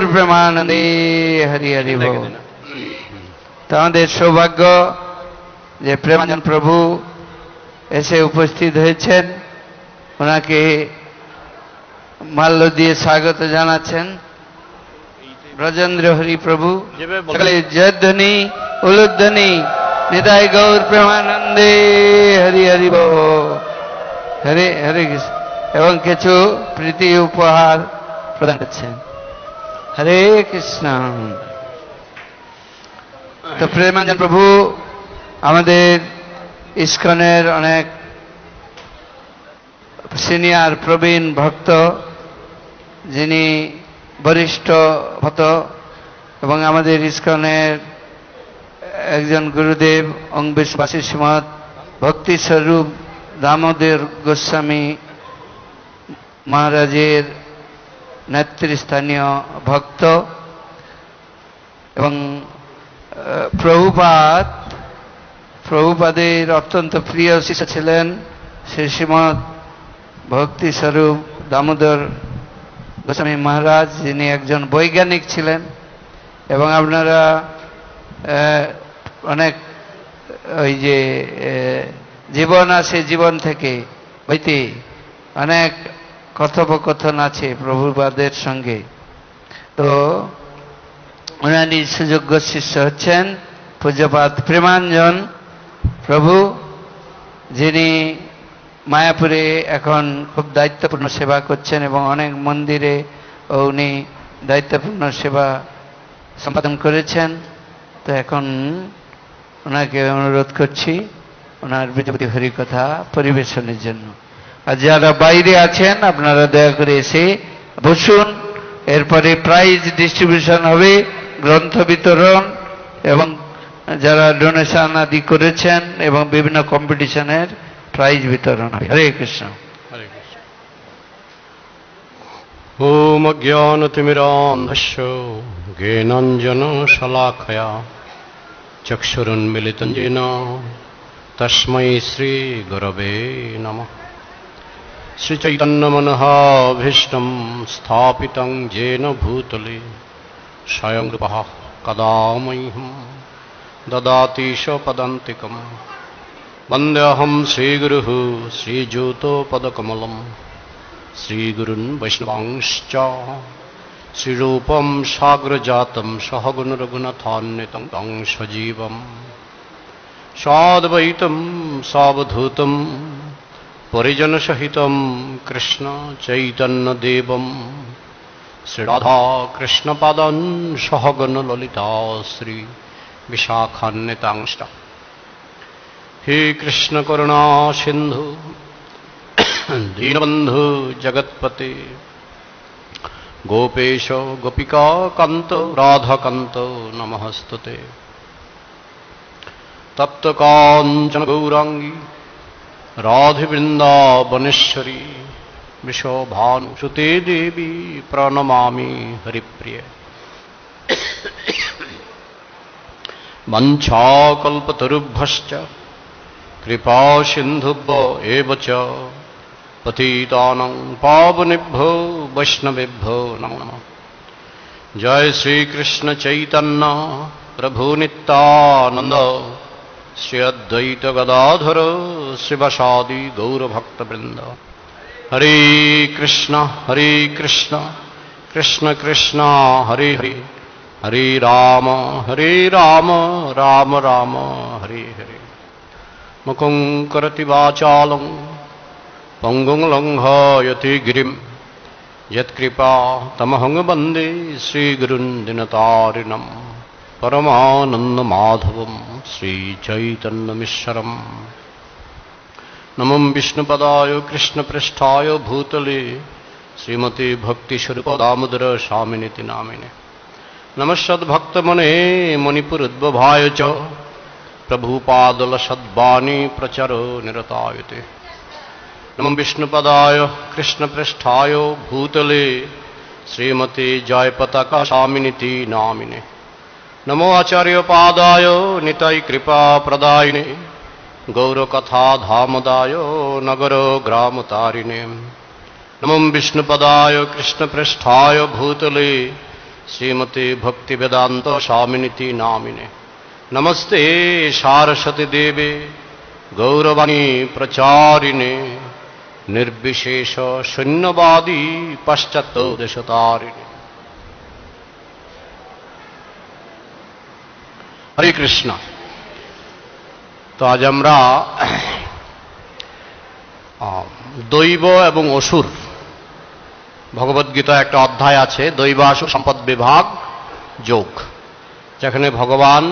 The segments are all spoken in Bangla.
গৌর প্রেমানন্দে হরি হরি তো আমাদের সৌভাগ্য যে প্রেমানন্দ প্রভু এসে উপস্থিত হয়েছেন ওনাকে মাল্য দিয়ে স্বাগত জানাচ্ছেন ব্রজেন্দ্র হরি প্রভু জয়ধ্বনি উলুধ্বনি নিদায় গৌর প্রেমানন্দে হরি হরি হরে হরে কৃষ্ণ এবং কিছু প্রীতি উপহার প্রদান করছেন হরে কৃষ্ণ তো প্রেমানন্দ প্রভু আমাদের ইস্কনের অনেক সিনিয়র প্রবীণ ভক্ত যিনি বরিষ্ঠ ভক্ত এবং আমাদের ইস্কনের একজন গুরুদেব অংবেশবাসী ভক্তি ভক্তিস্বরূপ দামোদর গোস্বামী মহারাজের নেতৃস্থানীয় ভক্ত এবং প্রভুপাত প্রভুপাদের অত্যন্ত প্রিয় শিষ্য ছিলেন শ্রী শ্রীমদ ভক্তিস্বরূপ দামোদর গোস্বামী মহারাজ যিনি একজন বৈজ্ঞানিক ছিলেন এবং আপনারা অনেক ওই যে জীবন আছে জীবন থেকে হইতে অনেক কথোপকথন আছে প্রভুবাদের সঙ্গে তো উনানি সুযোগ্য শিষ্য হচ্ছেন পূজ্যপাত প্রেমাঞ্জন প্রভু যিনি মায়াপুরে এখন খুব দায়িত্বপূর্ণ সেবা করছেন এবং অনেক মন্দিরে উনি দায়িত্বপূর্ণ সেবা সম্পাদন করেছেন তো এখন ওনাকে অনুরোধ করছি ওনার হরি কথা পরিবেশনের জন্য আর যারা বাইরে আছেন আপনারা দয়া করে এসে বসুন এরপরে প্রাইজ ডিস্ট্রিবিউশন হবে গ্রন্থ বিতরণ এবং যারা ডোনেশন আদি করেছেন এবং বিভিন্ন কম্পিটিশনের প্রাইজ বিতরণ হবে হরে কৃষ্ণ ওম ॐ अज्ञानतिमिरान्धश्च ज्ञेनञ्जनशलाखया चक्षुरुन्मिलितं তস্মৈ শ্রী গুরবে নমঃ श्रीचैतन्यमनहाभीष्टं स्थापितं येन भूतले स्वयं नृपः कदा मह्यं ददातीशपदन्तिकं वन्देऽहं श्रीगुरुः श्रीज्योतोपदकमलं श्रीगुरुन् वैष्णवांश्च श्रीरूपं साग्रजातं सहगुणरघुनथान्वितं तं सजीवं साद्वैतं सावधूतम् পরিজন সহিত কৃষ্ণ চৈতন্য চৈতন্যদেবম শ্রীরাধা কৃষ্ণপাদন সহগণ ললিতা শ্রী বিশাখান্বিতাংশ হে কৃষ্ণ করুণা সিন্ধু দীনবন্ধু জগৎপতি গোপেশ গোপিকা কান্ত রাধাকান্ত নমস্তুতে তপ্ত কাঞ্চন গৌরাঙ্গী राधि वृंदावनेश्वरी विशोभानुसुते देवी प्रणमामि हरिप्रिय वञ्छाकल्पतरुभ्यश्च कृपा एव च पतितानां पावनेभ्यो वैष्णवेभ्यो नमः जय श्रीकृष्णचैतन्य प्रभुनित्तानन्द श्री अद्वैत गदाधर शिवशादि गौरभक्तवृंद हरे कृष्ण हरे कृष्ण कृष्ण कृष्ण हरे हरे हरे राम हरे राम राम राम हरे हरे मुखं करति वाचालं पङ्गुं लङ्घयति गिरिं यत्कृपा तमहं वन्दे श्रीगुरुन् परमानन्दमाधवम् श्रीचैतन्यमीश्वरम् नमम् विष्णुपदाय कृष्णपृष्ठाय भूतले श्रीमते भक्तिस्वरूपदामुदर स्वामिनिति नामिने नमस्सद्भक्तमने मणिपुरुद्वभाय च प्रभुपादलसद्वाणी प्रचरो निरतायते नमो विष्णुपदाय कृष्णपृष्ठाय भूतले श्रीमते जयपताका स्वामिनिति नामिने नमो आचार्योपादाय नितय कृपाप्रदायिने गौरकथाधामदाय नगरो ग्रामतारिणे नमो विष्णुपदाय कृष्णपृष्ठाय भूतले श्रीमते भक्तिवेदान्तस्वामिनिति नामिने नमस्ते सारस्वतीदेवे गौरवाणी प्रचारिणे निर्विशेष शून्यवादी पश्चात्तदेशतारिणे হরে কৃষ্ণ তো আজ আমরা দৈব এবং অসুর ভগবদ্গীতা একটা অধ্যায় আছে দৈবাসুর সম্পদ বিভাগ যোগ যেখানে ভগবান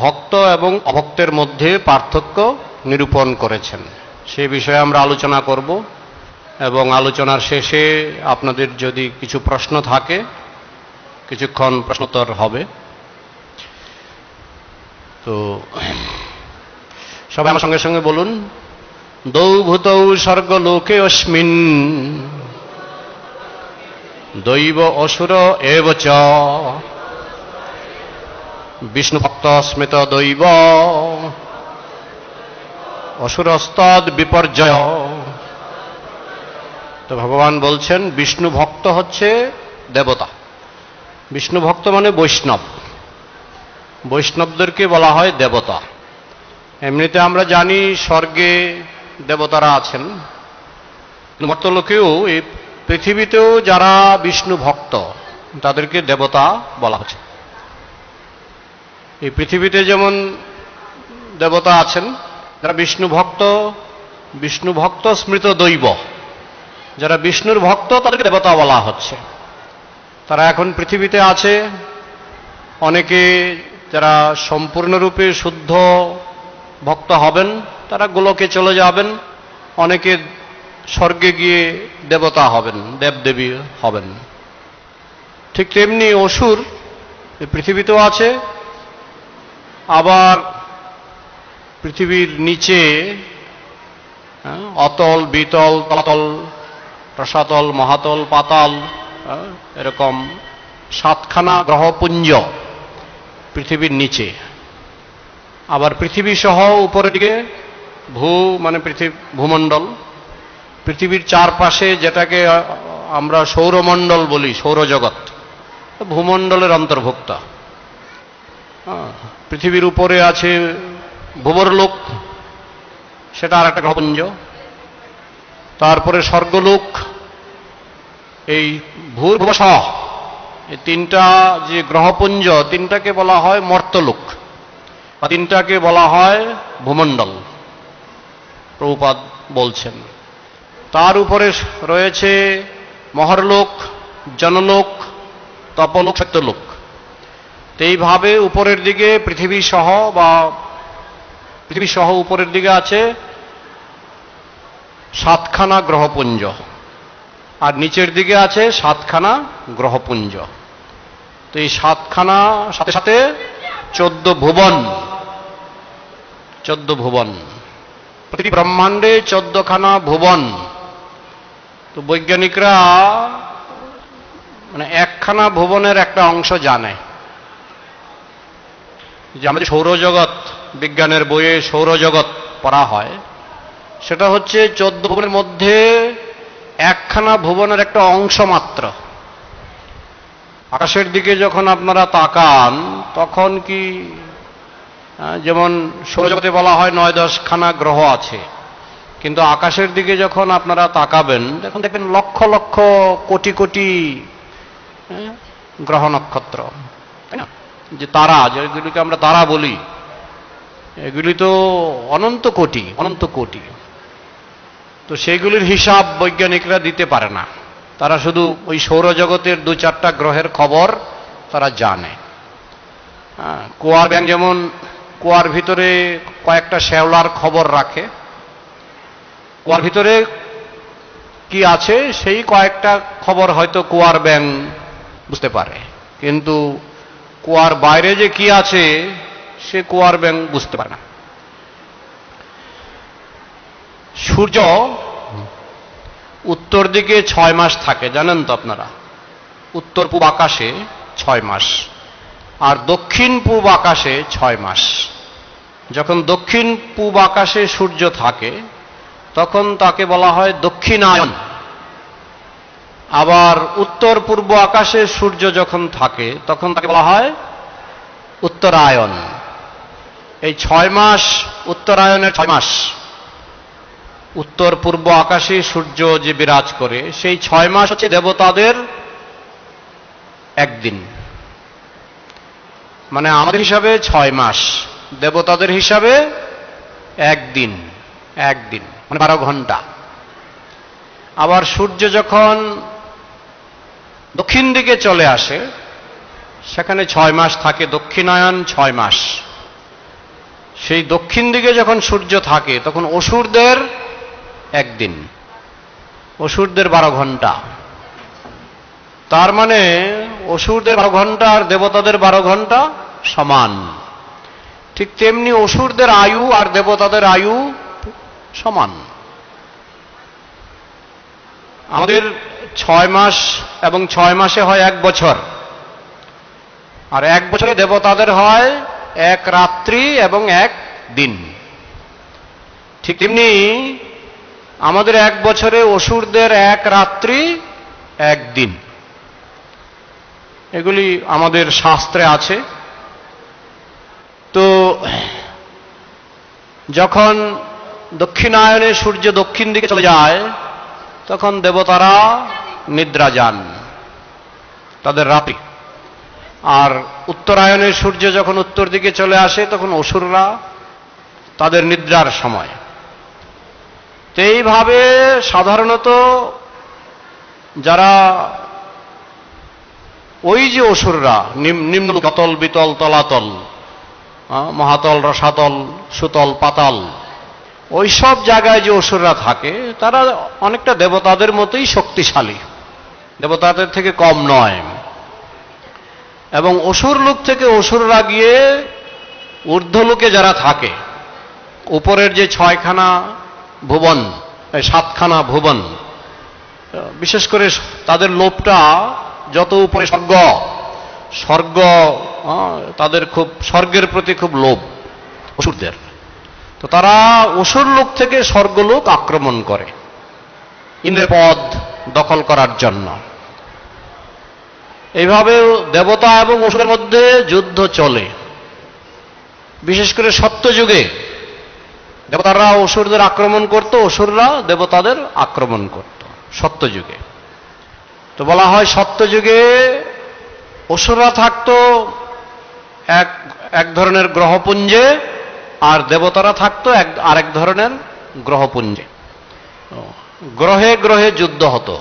ভক্ত এবং অভক্তের মধ্যে পার্থক্য নিরূপণ করেছেন সে বিষয়ে আমরা আলোচনা করব এবং আলোচনার শেষে আপনাদের যদি কিছু প্রশ্ন থাকে কিছুক্ষণ প্রশ্নোত্তর হবে তো সবাই আমার সঙ্গে সঙ্গে বলুন দৌভূত স্বর্গলোকে অস্মিন দৈব অসুর এবচ বিষ্ণুভক্ত অস্মিত দৈব অসুরস্তদ বিপর্যয় তো ভগবান বলছেন বিষ্ণু ভক্ত হচ্ছে দেবতা বিষ্ণু ভক্ত মানে বৈষ্ণব বৈষ্ণবদেরকে বলা হয় দেবতা এমনিতে আমরা জানি স্বর্গে দেবতারা আছেন মর্তলোকেও এই পৃথিবীতেও যারা বিষ্ণু ভক্ত তাদেরকে দেবতা বলা হচ্ছে এই পৃথিবীতে যেমন দেবতা আছেন যারা বিষ্ণু ভক্ত বিষ্ণু ভক্ত স্মৃত দৈব যারা বিষ্ণুর ভক্ত তাদেরকে দেবতা বলা হচ্ছে তারা এখন পৃথিবীতে আছে অনেকে যারা সম্পূর্ণরূপে শুদ্ধ ভক্ত হবেন তারা গোলকে চলে যাবেন অনেকে স্বর্গে গিয়ে দেবতা হবেন দেবদেবী হবেন ঠিক তেমনি অসুর পৃথিবীতেও আছে আবার পৃথিবীর নিচে অতল বিতল ততল রসাতল মহাতল পাতাল এরকম সাতখানা গ্রহপুঞ্জ পৃথিবীর নিচে আবার পৃথিবী সহ উপরের দিকে ভূ মানে পৃথিবী ভূমণ্ডল পৃথিবীর চারপাশে যেটাকে আমরা সৌরমণ্ডল বলি সৌরজগৎ ভূমণ্ডলের অন্তর্ভুক্ত হ্যাঁ, পৃথিবীর উপরে আছে ভুবরলোক সেটা আর একটা গ্রহপুঞ্জ তারপরে স্বর্গলোক এই ভূ সহ তিনটা যে গ্রহপুঞ্জ তিনটাকে বলা হয় মর্তলোক তিনটাকে বলা হয় ভূমণ্ডল প্রভুপাদ বলছেন তার উপরে রয়েছে মহরলোক জনলোক তপলোক সত্যলোক এইভাবে উপরের দিকে পৃথিবী সহ বা পৃথিবী সহ উপরের দিকে আছে সাতখানা গ্রহপুঞ্জ আর নিচের দিকে আছে সাতখানা গ্রহপুঞ্জ তো এই সাতখানা সাথে সাথে চোদ্দ ভুবন চোদ্দ ভুবন প্রতিটি ব্রহ্মাণ্ডে চোদ্দখানা ভুবন তো বৈজ্ঞানিকরা মানে একখানা ভুবনের একটা অংশ জানে যে আমাদের সৌরজগৎ বিজ্ঞানের বইয়ে সৌরজগৎ পড়া হয় সেটা হচ্ছে চোদ্দ ভুবনের মধ্যে একখানা ভুবনের একটা অংশ মাত্র আকাশের দিকে যখন আপনারা তাকান তখন কি যেমন সৌরজগতে বলা হয় নয় দশখানা গ্রহ আছে কিন্তু আকাশের দিকে যখন আপনারা তাকাবেন এখন দেখবেন লক্ষ লক্ষ কোটি কোটি গ্রহ নক্ষত্র তাই না যে তারা যেগুলিকে আমরা তারা বলি এগুলি তো অনন্ত কোটি অনন্ত কোটি তো সেইগুলির হিসাব বৈজ্ঞানিকরা দিতে পারে না তারা শুধু ওই সৌরজগতের দু চারটা গ্রহের খবর তারা জানে হ্যাঁ, কুয়ার ব্যাংক যেমন কুয়ার ভিতরে কয়েকটা শ্যাওলার খবর রাখে কুয়ার ভিতরে কি আছে সেই কয়েকটা খবর হয়তো কুয়ার ব্যাং বুঝতে পারে কিন্তু কুয়ার বাইরে যে কি আছে সে কুয়ার ব্যাং বুঝতে পারে না সূর্য উত্তর দিকে ছয় মাস থাকে জানেন তো আপনারা উত্তর পূর্ব আকাশে ছয় মাস আর দক্ষিণ পূর্ব আকাশে ছয় মাস যখন দক্ষিণ পূর্ব আকাশে সূর্য থাকে তখন তাকে বলা হয় দক্ষিণায়ন আবার উত্তর পূর্ব আকাশে সূর্য যখন থাকে তখন তাকে বলা হয় উত্তরায়ন এই ছয় মাস উত্তরায়নের ছয় মাস উত্তর পূর্ব আকাশে সূর্য যে বিরাজ করে সেই ছয় মাস হচ্ছে দেবতাদের একদিন মানে আমাদের হিসাবে ছয় মাস দেবতাদের হিসাবে একদিন একদিন মানে বারো ঘন্টা আবার সূর্য যখন দক্ষিণ দিকে চলে আসে সেখানে ছয় মাস থাকে দক্ষিণায়ন ছয় মাস সেই দক্ষিণ দিকে যখন সূর্য থাকে তখন অসুরদের একদিন অসুরদের বারো ঘন্টা তার মানে অসুরদের বারো ঘন্টা আর দেবতাদের বারো ঘন্টা সমান ঠিক তেমনি অসুরদের আয়ু আর দেবতাদের আয়ু সমান আমাদের ছয় মাস এবং ছয় মাসে হয় এক বছর আর এক বছরে দেবতাদের হয় এক রাত্রি এবং এক দিন ঠিক তেমনি আমাদের এক বছরে অসুরদের এক রাত্রি একদিন এগুলি আমাদের শাস্ত্রে আছে তো যখন দক্ষিণায়নে সূর্য দক্ষিণ দিকে চলে যায় তখন দেবতারা নিদ্রা যান তাদের রাতে আর উত্তরায়নে সূর্য যখন উত্তর দিকে চলে আসে তখন অসুররা তাদের নিদ্রার সময় তো এইভাবে সাধারণত যারা ওই যে অসুররা নিম্ন কতল বিতল তলাতল মহাতল রসাতল সুতল পাতাল ওই সব জায়গায় যে অসুররা থাকে তারা অনেকটা দেবতাদের মতোই শক্তিশালী দেবতাদের থেকে কম নয় এবং অসুর লোক থেকে অসুররা গিয়ে ঊর্ধ্বলোকে যারা থাকে উপরের যে ছয়খানা ভুবন সাতখানা ভুবন বিশেষ করে তাদের লোভটা যত উপরে স্বর্গ স্বর্গ তাদের খুব স্বর্গের প্রতি খুব লোভ অসুরদের তো তারা অসুর লোক থেকে স্বর্গলোক আক্রমণ করে ইন্দ্রের পদ দখল করার জন্য এইভাবে দেবতা এবং অসুরের মধ্যে যুদ্ধ চলে বিশেষ করে সত্যযুগে দেবতারা অসুরদের আক্রমণ করত অসুররা দেবতাদের আক্রমণ করত সত্যযুগে তো বলা হয় সত্যযুগে অসুররা থাকত এক এক ধরনের গ্রহপুঞ্জে আর দেবতারা থাকত এক আরেক ধরনের গ্রহপুঞ্জে গ্রহে গ্রহে যুদ্ধ হতো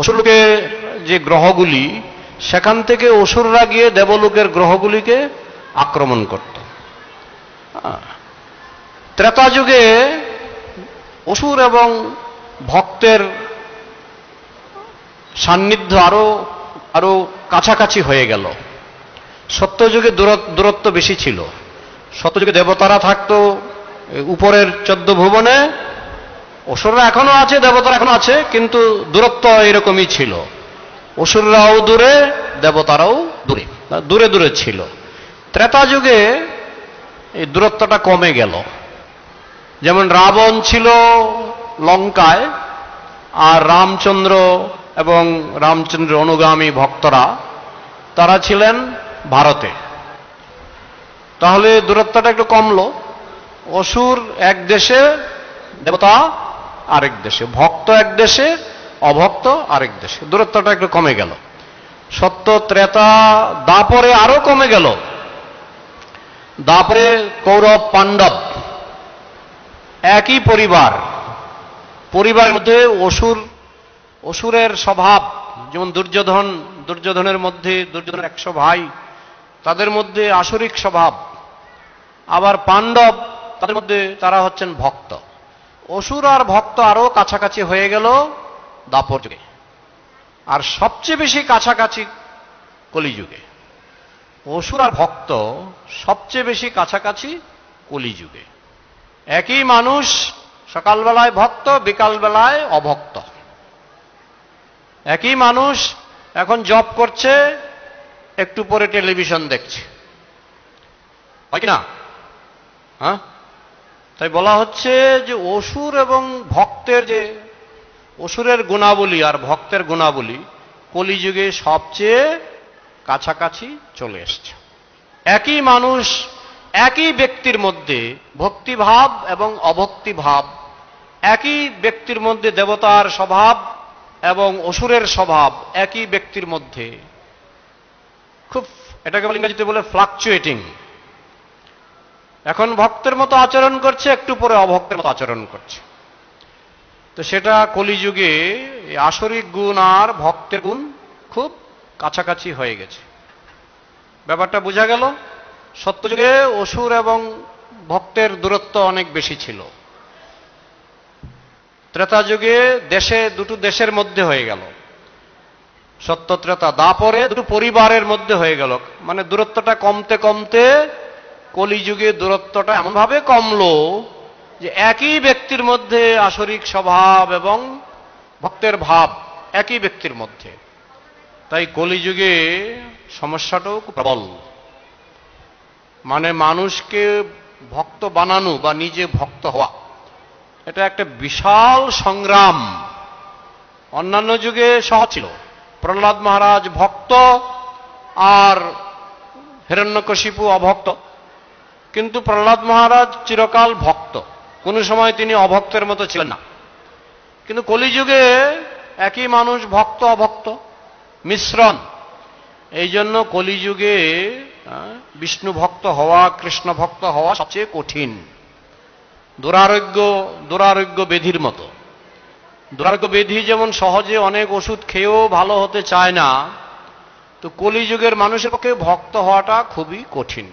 অসুরকে যে গ্রহগুলি সেখান থেকে অসুররা গিয়ে দেবলোকের গ্রহগুলিকে আক্রমণ করত ত্রেতা যুগে অসুর এবং ভক্তের সান্নিধ্য আরো আরো কাছাকাছি হয়ে গেল সত্যযুগে দূরত্ব বেশি ছিল সত্যযুগে দেবতারা থাকতো উপরের চোদ্দ ভুবনে অসুররা এখনো আছে দেবতারা এখনো আছে কিন্তু দূরত্ব এরকমই ছিল অসুররাও দূরে দেবতারাও দূরে দূরে দূরে ছিল ত্রেতা যুগে এই দূরত্বটা কমে গেল যেমন রাবণ ছিল লঙ্কায় আর রামচন্দ্র এবং রামচন্দ্র অনুগামী ভক্তরা তারা ছিলেন ভারতে তাহলে দূরত্বটা একটু কমল অসুর এক দেশে দেবতা আরেক দেশে ভক্ত এক দেশে অভক্ত আরেক দেশে দূরত্বটা একটু কমে গেল সত্য ত্রেতা দাপরে আরো কমে গেল দাপরে কৌরব পাণ্ডব একই পরিবার পরিবারের মধ্যে অসুর অসুরের স্বভাব যেমন দুর্যোধন দুর্যোধনের মধ্যে দুর্যোধন একশো ভাই তাদের মধ্যে আসরিক স্বভাব আবার পাণ্ডব তাদের মধ্যে তারা হচ্ছেন ভক্ত অসুর আর ভক্ত আরও কাছাকাছি হয়ে গেল দাপর যুগে আর সবচেয়ে বেশি কাছাকাছি কলিযুগে অসুর আর ভক্ত সবচেয়ে বেশি কাছাকাছি কলিযুগে একই মানুষ সকালবেলায় ভক্ত বিকালবেলায় অভক্ত একই মানুষ এখন জব করছে একটু পরে টেলিভিশন দেখছে হয় কি না হ্যাঁ তাই বলা হচ্ছে যে অসুর এবং ভক্তের যে অসুরের গুণাবলী আর ভক্তের গুণাবলী কলিযুগে সবচেয়ে কাছাকাছি চলে এসছে একই মানুষ একই ব্যক্তির মধ্যে ভক্তিভাব এবং অভক্তিভাব একই ব্যক্তির মধ্যে দেবতার স্বভাব এবং অসুরের স্বভাব একই ব্যক্তির মধ্যে খুব এটাকে ইংরেজিতে বলে ফ্লাকচুয়েটিং এখন ভক্তের মতো আচরণ করছে একটু পরে অভক্তের মতো আচরণ করছে তো সেটা কলিযুগে আসরিক গুণ আর ভক্তের গুণ খুব কাছাকাছি হয়ে গেছে ব্যাপারটা বোঝা গেল সত্যযুগে অসুর এবং ভক্তের দূরত্ব অনেক বেশি ছিল ত্রেতা যুগে দেশে দুটো দেশের মধ্যে হয়ে গেল সত্য ত্রেতা দা পরে দুটো পরিবারের মধ্যে হয়ে গেল মানে দূরত্বটা কমতে কমতে কলিযুগে দূরত্বটা এমনভাবে কমলো যে একই ব্যক্তির মধ্যে আসরিক স্বভাব এবং ভক্তের ভাব একই ব্যক্তির মধ্যে তাই কলিযুগে সমস্যাটাও প্রবল মানে মানুষকে ভক্ত বানানো বা নিজে ভক্ত হওয়া এটা একটা বিশাল সংগ্রাম অন্যান্য যুগে সহজ ছিল প্রহ্লাদ মহারাজ ভক্ত আর হিরণ্যকশিপু অভক্ত কিন্তু প্রহ্লাদ মহারাজ চিরকাল ভক্ত কোনো সময় তিনি অভক্তের মতো ছিলেন না কিন্তু কলিযুগে একই মানুষ ভক্ত অভক্ত মিশ্রণ এই জন্য কলিযুগে বিষ্ণু ভক্ত হওয়া কৃষ্ণ ভক্ত হওয়া সবচেয়ে কঠিন দুরারোগ্য দুরারোগ্য বেধির মতো দুরারোগ্য বেধি যেমন সহজে অনেক ওষুধ খেয়েও ভালো হতে চায় না তো কলিযুগের মানুষের পক্ষে ভক্ত হওয়াটা খুবই কঠিন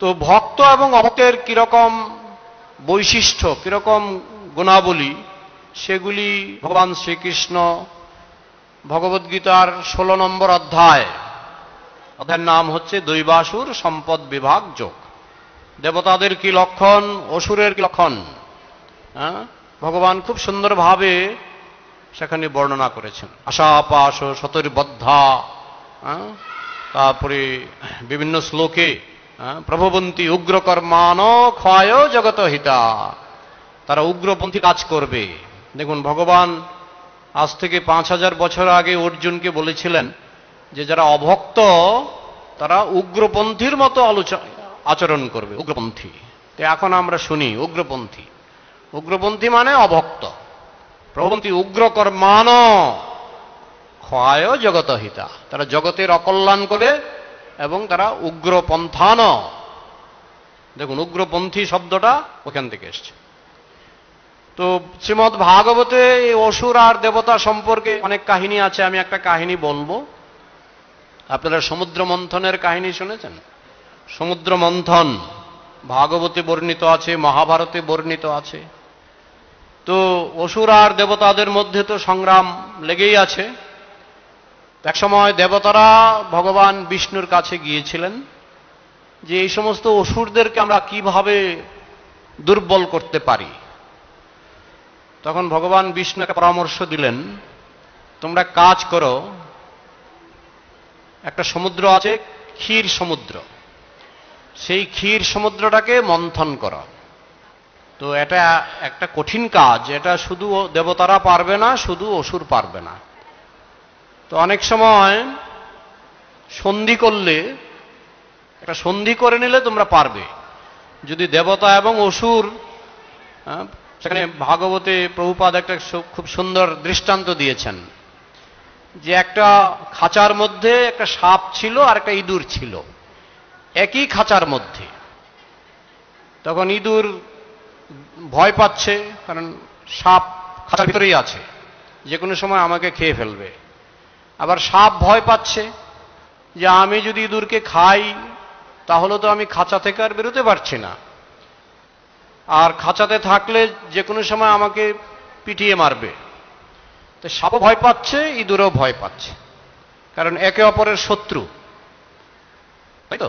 তো ভক্ত এবং অভক্তের কিরকম বৈশিষ্ট্য কিরকম গুণাবলী সেগুলি ভগবান শ্রীকৃষ্ণ ভগবদ্গীতার ষোলো নম্বর অধ্যায় অধ্যায়ের নাম হচ্ছে দৈবাসুর সম্পদ বিভাগ যোগ দেবতাদের কি লক্ষণ অসুরের কি লক্ষণ হ্যাঁ ভগবান খুব সুন্দরভাবে সেখানে বর্ণনা করেছেন আশা পাশ সতর্বদ্ধা হ্যাঁ? তারপরে বিভিন্ন শ্লোকে হ্যাঁ? প্রভবন্তী উগ্রকর্মান ক্ষয় জগত হিতা তারা উগ্রপন্থী কাজ করবে দেখুন ভগবান আজ থেকে পাঁচ হাজার বছর আগে অর্জুনকে বলেছিলেন যে যারা অভক্ত তারা উগ্রপন্থীর মতো আলোচনা আচরণ করবে উগ্রপন্থী তো এখন আমরা শুনি উগ্রপন্থী উগ্রপন্থী মানে অভক্ত প্রবন্থী উগ্র কর্মান ক্ষয় জগতহিতা তারা জগতের অকল্যাণ করে এবং তারা উগ্রপন্থান দেখুন উগ্রপন্থী শব্দটা ওখান থেকে এসছে তো শ্রীমদ ভাগবতে এই অসুর আর দেবতা সম্পর্কে অনেক কাহিনী আছে আমি একটা কাহিনী বলবো আপনারা সমুদ্র মন্থনের কাহিনী শুনেছেন সমুদ্র মন্থন ভাগবতে বর্ণিত আছে মহাভারতে বর্ণিত আছে তো অসুর আর দেবতাদের মধ্যে তো সংগ্রাম লেগেই আছে এক সময় দেবতারা ভগবান বিষ্ণুর কাছে গিয়েছিলেন যে এই সমস্ত অসুরদেরকে আমরা কিভাবে দুর্বল করতে পারি তখন ভগবান বিষ্ণুকে পরামর্শ দিলেন তোমরা কাজ করো একটা সমুদ্র আছে ক্ষীর সমুদ্র সেই ক্ষীর সমুদ্রটাকে মন্থন করো তো এটা একটা কঠিন কাজ এটা শুধু দেবতারা পারবে না শুধু অসুর পারবে না তো অনেক সময় সন্ধি করলে একটা সন্ধি করে নিলে তোমরা পারবে যদি দেবতা এবং অসুর হ্যাঁ, সেখানে ভাগবতে প্রভুপাদ একটা খুব সুন্দর দৃষ্টান্ত দিয়েছেন যে একটা খাঁচার মধ্যে একটা সাপ ছিল আর একটা ইঁদুর ছিল একই খাঁচার মধ্যে তখন ইঁদুর ভয় পাচ্ছে কারণ সাপ খাঁচার ভিতরেই আছে যে কোনো সময় আমাকে খেয়ে ফেলবে আবার সাপ ভয় পাচ্ছে যে আমি যদি ইঁদুরকে খাই তাহলে তো আমি খাঁচা থেকে আর বেরোতে পারছি না আর খাঁচাতে থাকলে যে কোনো সময় আমাকে পিটিয়ে মারবে তো সাপও ভয় পাচ্ছে ইঁদুরও ভয় পাচ্ছে কারণ একে অপরের শত্রু তাই তো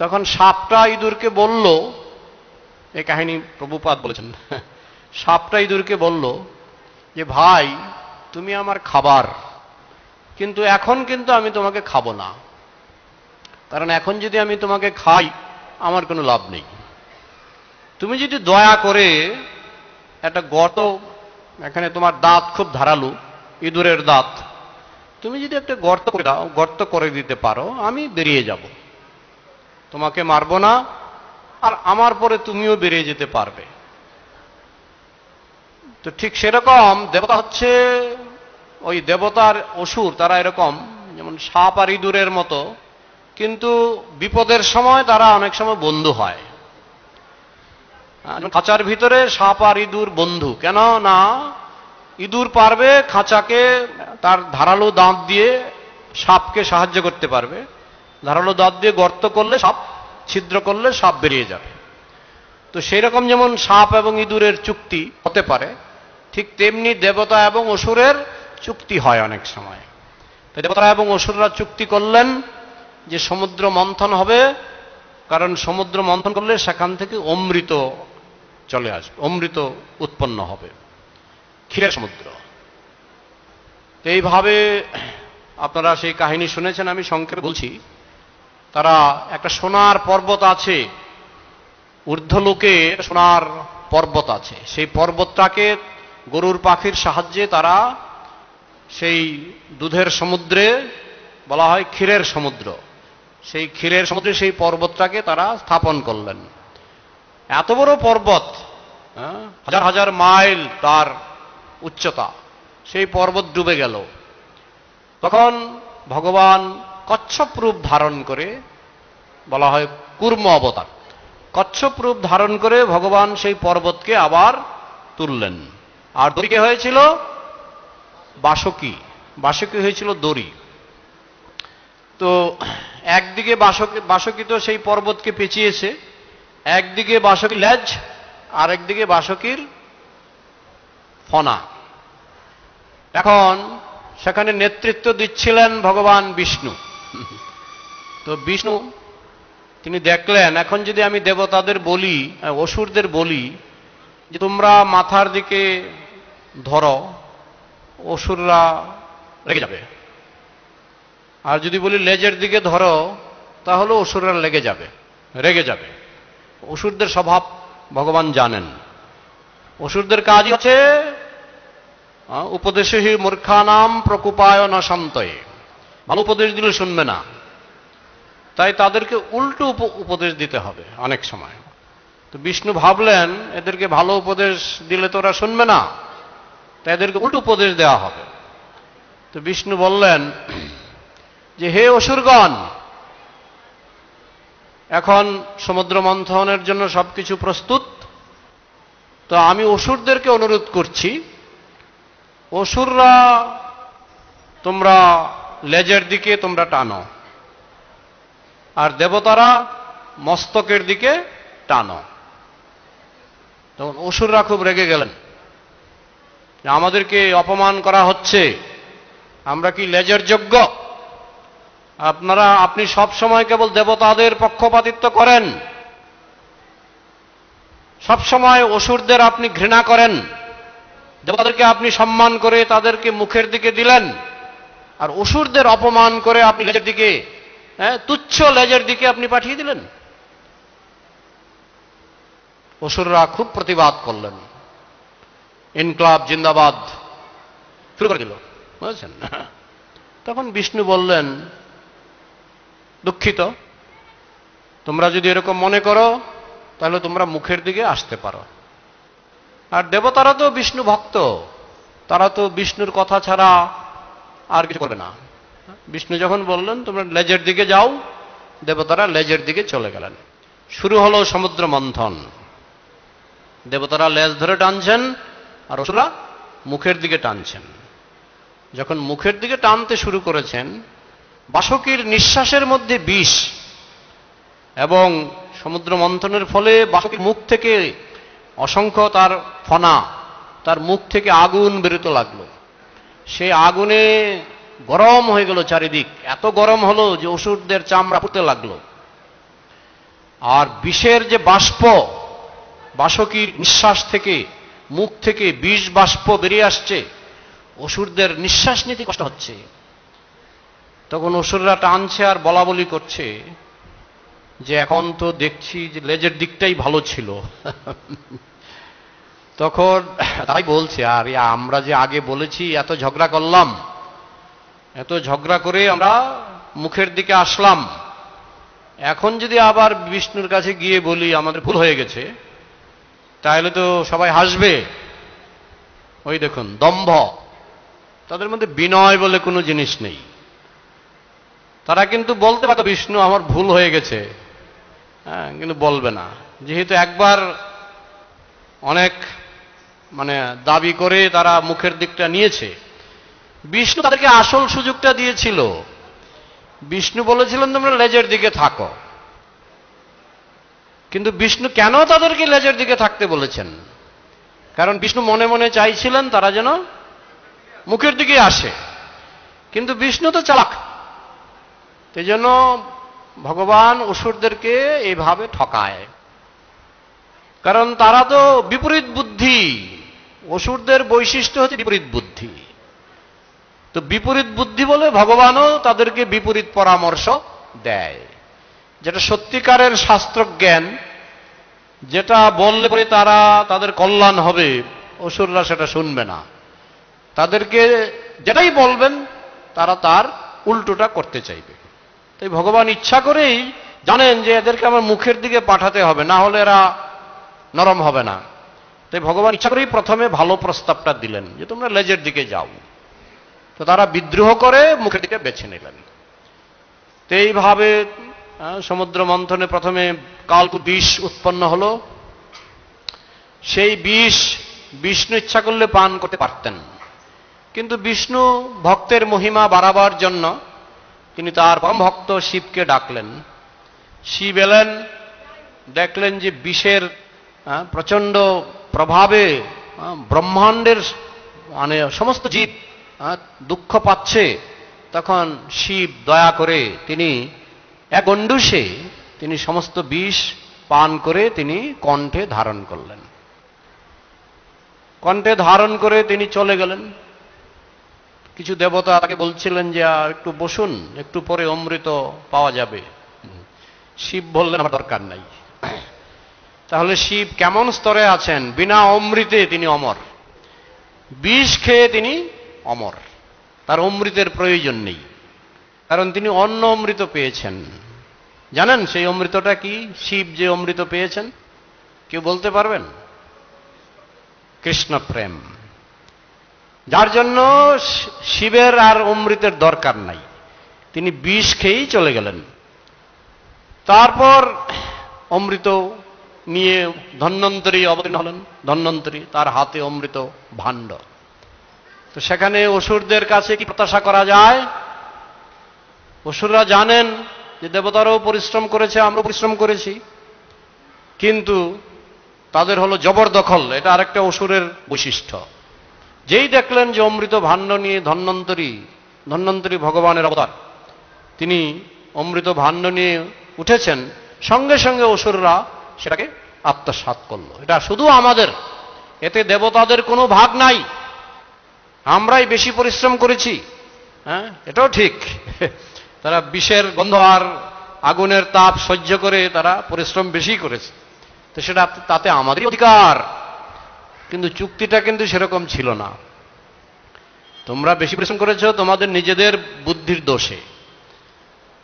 তখন সাপটা ইঁদুরকে বলল এ কাহিনী প্রভুপাত বলেছেন সাপটা ইঁদুরকে বলল যে ভাই তুমি আমার খাবার কিন্তু এখন কিন্তু আমি তোমাকে খাবো না কারণ এখন যদি আমি তোমাকে খাই আমার কোনো লাভ নেই তুমি যদি দয়া করে একটা গর্ত এখানে তোমার দাঁত খুব ধারালো ইঁদুরের দাঁত তুমি যদি একটা গর্ত করে দাও গর্ত করে দিতে পারো আমি বেরিয়ে যাব তোমাকে মারব না আর আমার পরে তুমিও বেরিয়ে যেতে পারবে তো ঠিক সেরকম দেবতা হচ্ছে ওই দেবতার অসুর তারা এরকম যেমন সাপ আর ইঁদুরের মতো কিন্তু বিপদের সময় তারা অনেক সময় বন্ধু হয় খাঁচার ভিতরে সাপ আর ইঁদুর বন্ধু কেন না ইঁদুর পারবে খাঁচাকে তার ধারালো দাঁত দিয়ে সাপকে সাহায্য করতে পারবে ধারালো দাঁত দিয়ে গর্ত করলে সাপ ছিদ্র করলে সাপ বেরিয়ে যাবে তো সেই রকম যেমন সাপ এবং ইঁদুরের চুক্তি হতে পারে ঠিক তেমনি দেবতা এবং অসুরের চুক্তি হয় অনেক সময় তো দেবতা এবং অসুররা চুক্তি করলেন যে সমুদ্র মন্থন হবে কারণ সমুদ্র মন্থন করলে সেখান থেকে অমৃত চলে আসবে অমৃত উৎপন্ন হবে ক্ষীরের সমুদ্র তো এইভাবে আপনারা সেই কাহিনী শুনেছেন আমি সংক্ষেপে বলছি তারা একটা সোনার পর্বত আছে ঊর্ধ্বলোকে সোনার পর্বত আছে সেই পর্বতটাকে গরুর পাখির সাহায্যে তারা সেই দুধের সমুদ্রে বলা হয় ক্ষীরের সমুদ্র সেই ক্ষীরের সমুদ্রে সেই পর্বতটাকে তারা স্থাপন করলেন এত বড় পর্বত হ্যাঁ? হাজার হাজার মাইল তার উচ্চতা সেই পর্বত ডুবে গেল তখন ভগবান কচ্ছপ রূপ ধারণ করে বলা হয় কুর্ম অবতার কচ্ছপ রূপ ধারণ করে ভগবান সেই পর্বতকে আবার তুললেন আর দড়িকে হয়েছিল বাসকি বাসকি হয়েছিল দড়ি তো একদিকে বাসকি বাসকি তো সেই পর্বতকে পেঁচিয়েছে একদিকে বাসকীর ল্যাজ আরেকদিকে বাসকীর ফনা এখন সেখানে নেতৃত্ব দিচ্ছিলেন ভগবান বিষ্ণু তো বিষ্ণু তিনি দেখলেন এখন যদি আমি দেবতাদের বলি অসুরদের বলি যে তোমরা মাথার দিকে ধরো অসুররা লেগে যাবে আর যদি বলি লেজের দিকে ধরো তাহলে অসুররা লেগে যাবে রেগে যাবে অসুরদের স্বভাব ভগবান জানেন অসুরদের কাজ হচ্ছে উপদেশে মূর্খানাম প্রকুপায় না শান্তয়ে ভালো উপদেশ দিলে শুনবে না তাই তাদেরকে উল্টো উপদেশ দিতে হবে অনেক সময় তো বিষ্ণু ভাবলেন এদেরকে ভালো উপদেশ দিলে তো ওরা শুনবে না তাই এদেরকে উল্টো উপদেশ দেওয়া হবে তো বিষ্ণু বললেন যে হে অসুরগণ এখন সমুদ্র মন্থনের জন্য সবকিছু প্রস্তুত তো আমি অসুরদেরকে অনুরোধ করছি অসুররা তোমরা লেজের দিকে তোমরা টানো আর দেবতারা মস্তকের দিকে টানো তখন অসুররা খুব রেগে গেলেন আমাদেরকে অপমান করা হচ্ছে আমরা কি লেজের যোগ্য আপনারা আপনি সব সময় কেবল দেবতাদের পক্ষপাতিত্ব করেন সব সময় অসুরদের আপনি ঘৃণা করেন দেবতাদেরকে আপনি সম্মান করে তাদেরকে মুখের দিকে দিলেন আর অসুরদের অপমান করে আপনি লেজের দিকে হ্যাঁ তুচ্ছ লেজের দিকে আপনি পাঠিয়ে দিলেন অসুররা খুব প্রতিবাদ করলেন ইনকলাব জিন্দাবাদ শুরু করে দিল বুঝেছেন তখন বিষ্ণু বললেন দুঃখিত তোমরা যদি এরকম মনে করো তাহলে তোমরা মুখের দিকে আসতে পারো আর দেবতারা তো বিষ্ণু ভক্ত তারা তো বিষ্ণুর কথা ছাড়া আর কিছু করবে না বিষ্ণু যখন বললেন তোমরা লেজের দিকে যাও দেবতারা লেজের দিকে চলে গেলেন শুরু হলো সমুদ্র মন্থন দেবতারা লেজ ধরে টানছেন আর ওসুরা মুখের দিকে টানছেন যখন মুখের দিকে টানতে শুরু করেছেন বাসকের নিঃশ্বাসের মধ্যে বিষ এবং সমুদ্র মন্থনের ফলে বাসকের মুখ থেকে অসংখ্য তার ফনা তার মুখ থেকে আগুন বেরোতে লাগলো সে আগুনে গরম হয়ে গেল চারিদিক এত গরম হলো যে ওষুধদের চামড়া ফুটতে লাগলো আর বিষের যে বাষ্প বাসকির নিঃশ্বাস থেকে মুখ থেকে বিষ বাষ্প বেরিয়ে আসছে অসুরদের নিঃশ্বাস নিতে কষ্ট হচ্ছে তখন অসুররা টানছে আর বলা বলি করছে যে এখন তো দেখছি যে লেজের দিকটাই ভালো ছিল তখন তাই বলছে আর আমরা যে আগে বলেছি এত ঝগড়া করলাম এত ঝগড়া করে আমরা মুখের দিকে আসলাম এখন যদি আবার বিষ্ণুর কাছে গিয়ে বলি আমাদের ভুল হয়ে গেছে তাহলে তো সবাই হাসবে ওই দেখুন দম্ভ তাদের মধ্যে বিনয় বলে কোনো জিনিস নেই তারা কিন্তু বলতে পারত বিষ্ণু আমার ভুল হয়ে গেছে হ্যাঁ কিন্তু বলবে না যেহেতু একবার অনেক মানে দাবি করে তারা মুখের দিকটা নিয়েছে বিষ্ণু তাদেরকে আসল সুযোগটা দিয়েছিল বিষ্ণু বলেছিলেন তোমরা লেজের দিকে থাকো কিন্তু বিষ্ণু কেন তাদেরকে লেজের দিকে থাকতে বলেছেন কারণ বিষ্ণু মনে মনে চাইছিলেন তারা যেন মুখের দিকে আসে কিন্তু বিষ্ণু তো চালাক সেই জন্য ভগবান অসুরদেরকে এইভাবে ঠকায় কারণ তারা তো বিপরীত বুদ্ধি অসুরদের বৈশিষ্ট্য হচ্ছে বিপরীত বুদ্ধি তো বিপরীত বুদ্ধি বলে ভগবানও তাদেরকে বিপরীত পরামর্শ দেয় যেটা সত্যিকারের শাস্ত্রজ্ঞান যেটা বললে পরে তারা তাদের কল্যাণ হবে অসুররা সেটা শুনবে না তাদেরকে যেটাই বলবেন তারা তার উল্টোটা করতে চাইবে তাই ভগবান ইচ্ছা করেই জানেন যে এদেরকে আমার মুখের দিকে পাঠাতে হবে না হলে এরা নরম হবে না তাই ভগবান ইচ্ছা করেই প্রথমে ভালো প্রস্তাবটা দিলেন যে তোমরা লেজের দিকে যাও তো তারা বিদ্রোহ করে মুখের দিকে বেছে নিলেন তো এইভাবে সমুদ্র মন্থনে প্রথমে কালকু বিষ উৎপন্ন হলো সেই বিষ বিষ্ণু ইচ্ছা করলে পান করতে পারতেন কিন্তু বিষ্ণু ভক্তের মহিমা বাড়াবার জন্য তিনি তার ভক্ত শিবকে ডাকলেন শিব এলেন দেখলেন যে বিষের প্রচন্ড প্রভাবে ব্রহ্মাণ্ডের মানে সমস্ত জীব দুঃখ পাচ্ছে তখন শিব দয়া করে তিনি এক অন্ডুষে তিনি সমস্ত বিষ পান করে তিনি কণ্ঠে ধারণ করলেন কণ্ঠে ধারণ করে তিনি চলে গেলেন কিছু দেবতা তাকে বলছিলেন যে একটু বসুন একটু পরে অমৃত পাওয়া যাবে শিব বললেন আমার দরকার নাই তাহলে শিব কেমন স্তরে আছেন বিনা অমৃতে তিনি অমর বিষ খেয়ে তিনি অমর তার অমৃতের প্রয়োজন নেই কারণ তিনি অন্য অমৃত পেয়েছেন জানেন সেই অমৃতটা কি শিব যে অমৃত পেয়েছেন কেউ বলতে পারবেন কৃষ্ণ প্রেম যার জন্য শিবের আর অমৃতের দরকার নাই তিনি বিষ খেয়েই চলে গেলেন তারপর অমৃত নিয়ে ধন্যন্তরী অবতীর্ণ হলেন ধন্যন্তরী তার হাতে অমৃত ভাণ্ড তো সেখানে অসুরদের কাছে কি প্রত্যাশা করা যায় অসুররা জানেন যে দেবতারাও পরিশ্রম করেছে আমরা পরিশ্রম করেছি কিন্তু তাদের হলো জবরদখল এটা আরেকটা অসুরের বৈশিষ্ট্য যেই দেখলেন যে অমৃত ভান্ড নিয়ে ধন্যন্তরী ধন্যন্তরী ভগবানের অবতার তিনি অমৃত ভান্ড নিয়ে উঠেছেন সঙ্গে সঙ্গে অসুররা সেটাকে আত্মসাত করলো এটা শুধু আমাদের এতে দেবতাদের কোনো ভাগ নাই আমরাই বেশি পরিশ্রম করেছি হ্যাঁ এটাও ঠিক তারা বিষের গন্ধ আর আগুনের তাপ সহ্য করে তারা পরিশ্রম বেশি করেছে তো সেটা তাতে আমাদেরই অধিকার কিন্তু চুক্তিটা কিন্তু সেরকম ছিল না তোমরা বেশি পরিশ্রম করেছ তোমাদের নিজেদের বুদ্ধির দোষে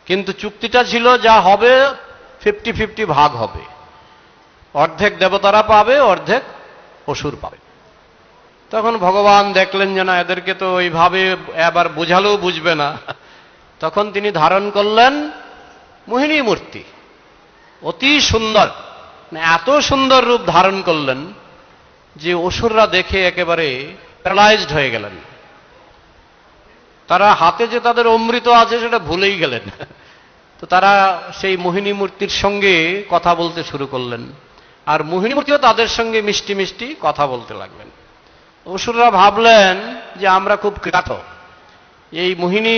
কিন্তু চুক্তিটা ছিল যা হবে ফিফটি ফিফটি ভাগ হবে অর্ধেক দেবতারা পাবে অর্ধেক অসুর পাবে তখন ভগবান দেখলেন যে না এদেরকে তো এইভাবে এবার বোঝালেও বুঝবে না তখন তিনি ধারণ করলেন মোহিনী মূর্তি অতি সুন্দর মানে এত সুন্দর রূপ ধারণ করলেন যে অসুররা দেখে একেবারে প্যারালাইজড হয়ে গেলেন তারা হাতে যে তাদের অমৃত আছে সেটা ভুলেই গেলেন তো তারা সেই মোহিনী মূর্তির সঙ্গে কথা বলতে শুরু করলেন আর মোহিনী মূর্তিও তাদের সঙ্গে মিষ্টি মিষ্টি কথা বলতে লাগলেন অসুররা ভাবলেন যে আমরা খুব কৃত এই মোহিনী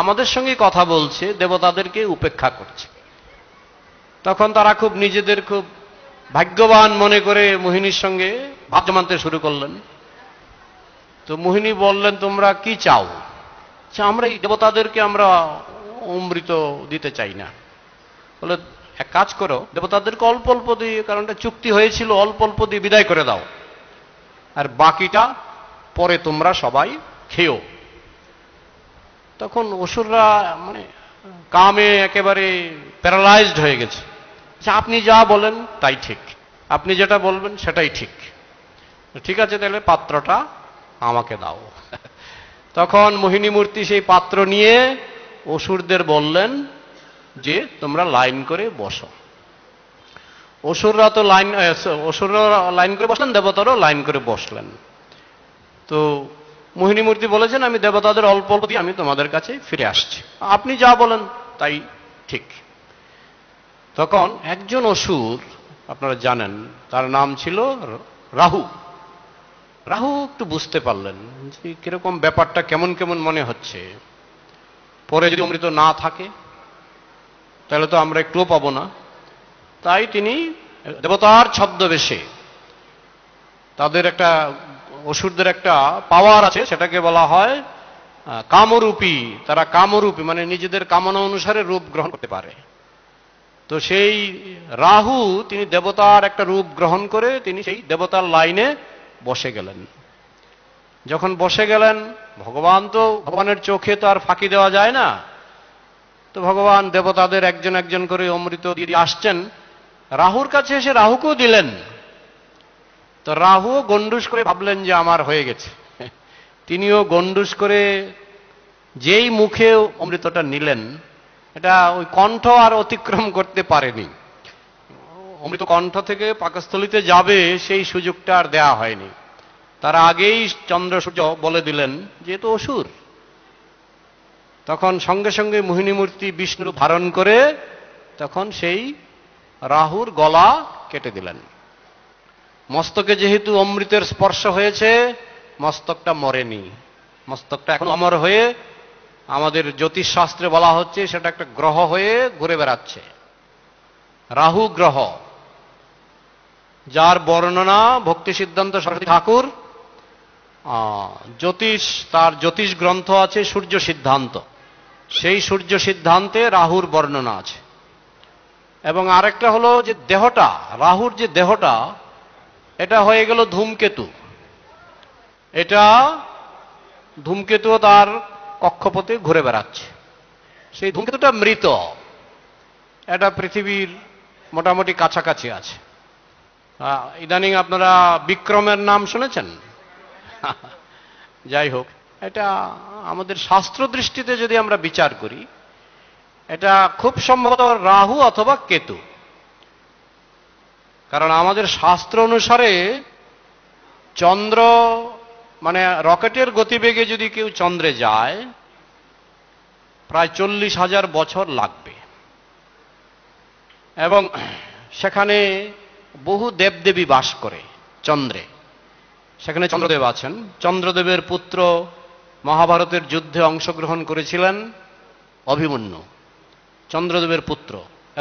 আমাদের সঙ্গে কথা বলছে দেবতাদেরকে উপেক্ষা করছে তখন তারা খুব নিজেদের খুব ভাগ্যবান মনে করে মোহিনীর সঙ্গে ভাগ্য মানতে শুরু করলেন তো মোহিনী বললেন তোমরা কি চাও আমরা এই দেবতাদেরকে আমরা অমৃত দিতে চাই না বলে এক কাজ করো দেবতাদেরকে অল্প অল্প দিয়ে কারণটা চুক্তি হয়েছিল অল্প অল্প দিয়ে বিদায় করে দাও আর বাকিটা পরে তোমরা সবাই খেও তখন অসুররা মানে কামে একেবারে প্যারালাইজড হয়ে গেছে আচ্ছা আপনি যা বলেন তাই ঠিক আপনি যেটা বলবেন সেটাই ঠিক ঠিক আছে তাহলে পাত্রটা আমাকে দাও তখন মোহিনী মূর্তি সেই পাত্র নিয়ে অসুরদের বললেন যে তোমরা লাইন করে বসো অসুররা তো লাইন অসুররা লাইন করে বসলেন দেবতারও লাইন করে বসলেন তো মোহিনী মূর্তি বলেছেন আমি দেবতাদের অল্প অল্প দিয়ে আমি তোমাদের কাছে ফিরে আসছি আপনি যা বলেন তাই ঠিক তখন একজন অসুর আপনারা জানেন তার নাম ছিল রাহু রাহু একটু বুঝতে পারলেন যে কিরকম ব্যাপারটা কেমন কেমন মনে হচ্ছে পরে যদি অমৃত না থাকে তাহলে তো আমরা একটুও পাবো না তাই তিনি দেবতার ছদ্মবেশে তাদের একটা অসুরদের একটা পাওয়ার আছে সেটাকে বলা হয় কামরূপী তারা কামরূপী মানে নিজেদের কামনা অনুসারে রূপ গ্রহণ করতে পারে তো সেই রাহু তিনি দেবতার একটা রূপ গ্রহণ করে তিনি সেই দেবতার লাইনে বসে গেলেন যখন বসে গেলেন ভগবান তো ভগবানের চোখে তো আর ফাঁকি দেওয়া যায় না তো ভগবান দেবতাদের একজন একজন করে অমৃত দিদি আসছেন রাহুর কাছে এসে রাহুকেও দিলেন তো রাহুও গন্ডুস করে ভাবলেন যে আমার হয়ে গেছে তিনিও গন্ডুস করে যেই মুখে অমৃতটা নিলেন এটা ওই কণ্ঠ আর অতিক্রম করতে পারেনি অমৃত কণ্ঠ থেকে পাকস্থলিতে যাবে সেই সুযোগটা আর দেওয়া হয়নি তার আগেই চন্দ্র সূর্য বলে দিলেন যেহেতু অসুর তখন সঙ্গে সঙ্গে মোহিনীমূর্তি বিষ্ণু ধারণ করে তখন সেই রাহুর গলা কেটে দিলেন মস্তকে যেহেতু অমৃতের স্পর্শ হয়েছে মস্তকটা মরেনি মস্তকটা এখন অমর হয়ে আমাদের জ্যোতিষশাস্ত্রে বলা হচ্ছে সেটা একটা গ্রহ হয়ে ঘুরে বেড়াচ্ছে রাহু গ্রহ যার বর্ণনা ভক্তি সিদ্ধান্ত সরস্বতী ঠাকুর জ্যোতিষ তার জ্যোতিষ গ্রন্থ আছে সূর্য সিদ্ধান্ত সেই সূর্য সিদ্ধান্তে রাহুর বর্ণনা আছে এবং আরেকটা হলো যে দেহটা রাহুর যে দেহটা এটা হয়ে গেল ধূমকেতু এটা ধূমকেতু তার কক্ষপথে ঘুরে বেড়াচ্ছে সেই ধূমকেতুটা মৃত এটা পৃথিবীর মোটামুটি কাছাকাছি আছে ইদানিং আপনারা বিক্রমের নাম শুনেছেন যাই হোক এটা আমাদের শাস্ত্র দৃষ্টিতে যদি আমরা বিচার করি এটা খুব সম্ভবত রাহু অথবা কেতু কারণ আমাদের শাস্ত্র অনুসারে চন্দ্র মানে রকেটের গতিবেগে যদি কেউ চন্দ্রে যায় প্রায় চল্লিশ হাজার বছর লাগবে এবং সেখানে বহু দেবদেবী বাস করে চন্দ্রে সেখানে চন্দ্রদেব আছেন চন্দ্রদেবের পুত্র মহাভারতের যুদ্ধে অংশগ্রহণ করেছিলেন অভিমন্যু চন্দ্রদেবের পুত্র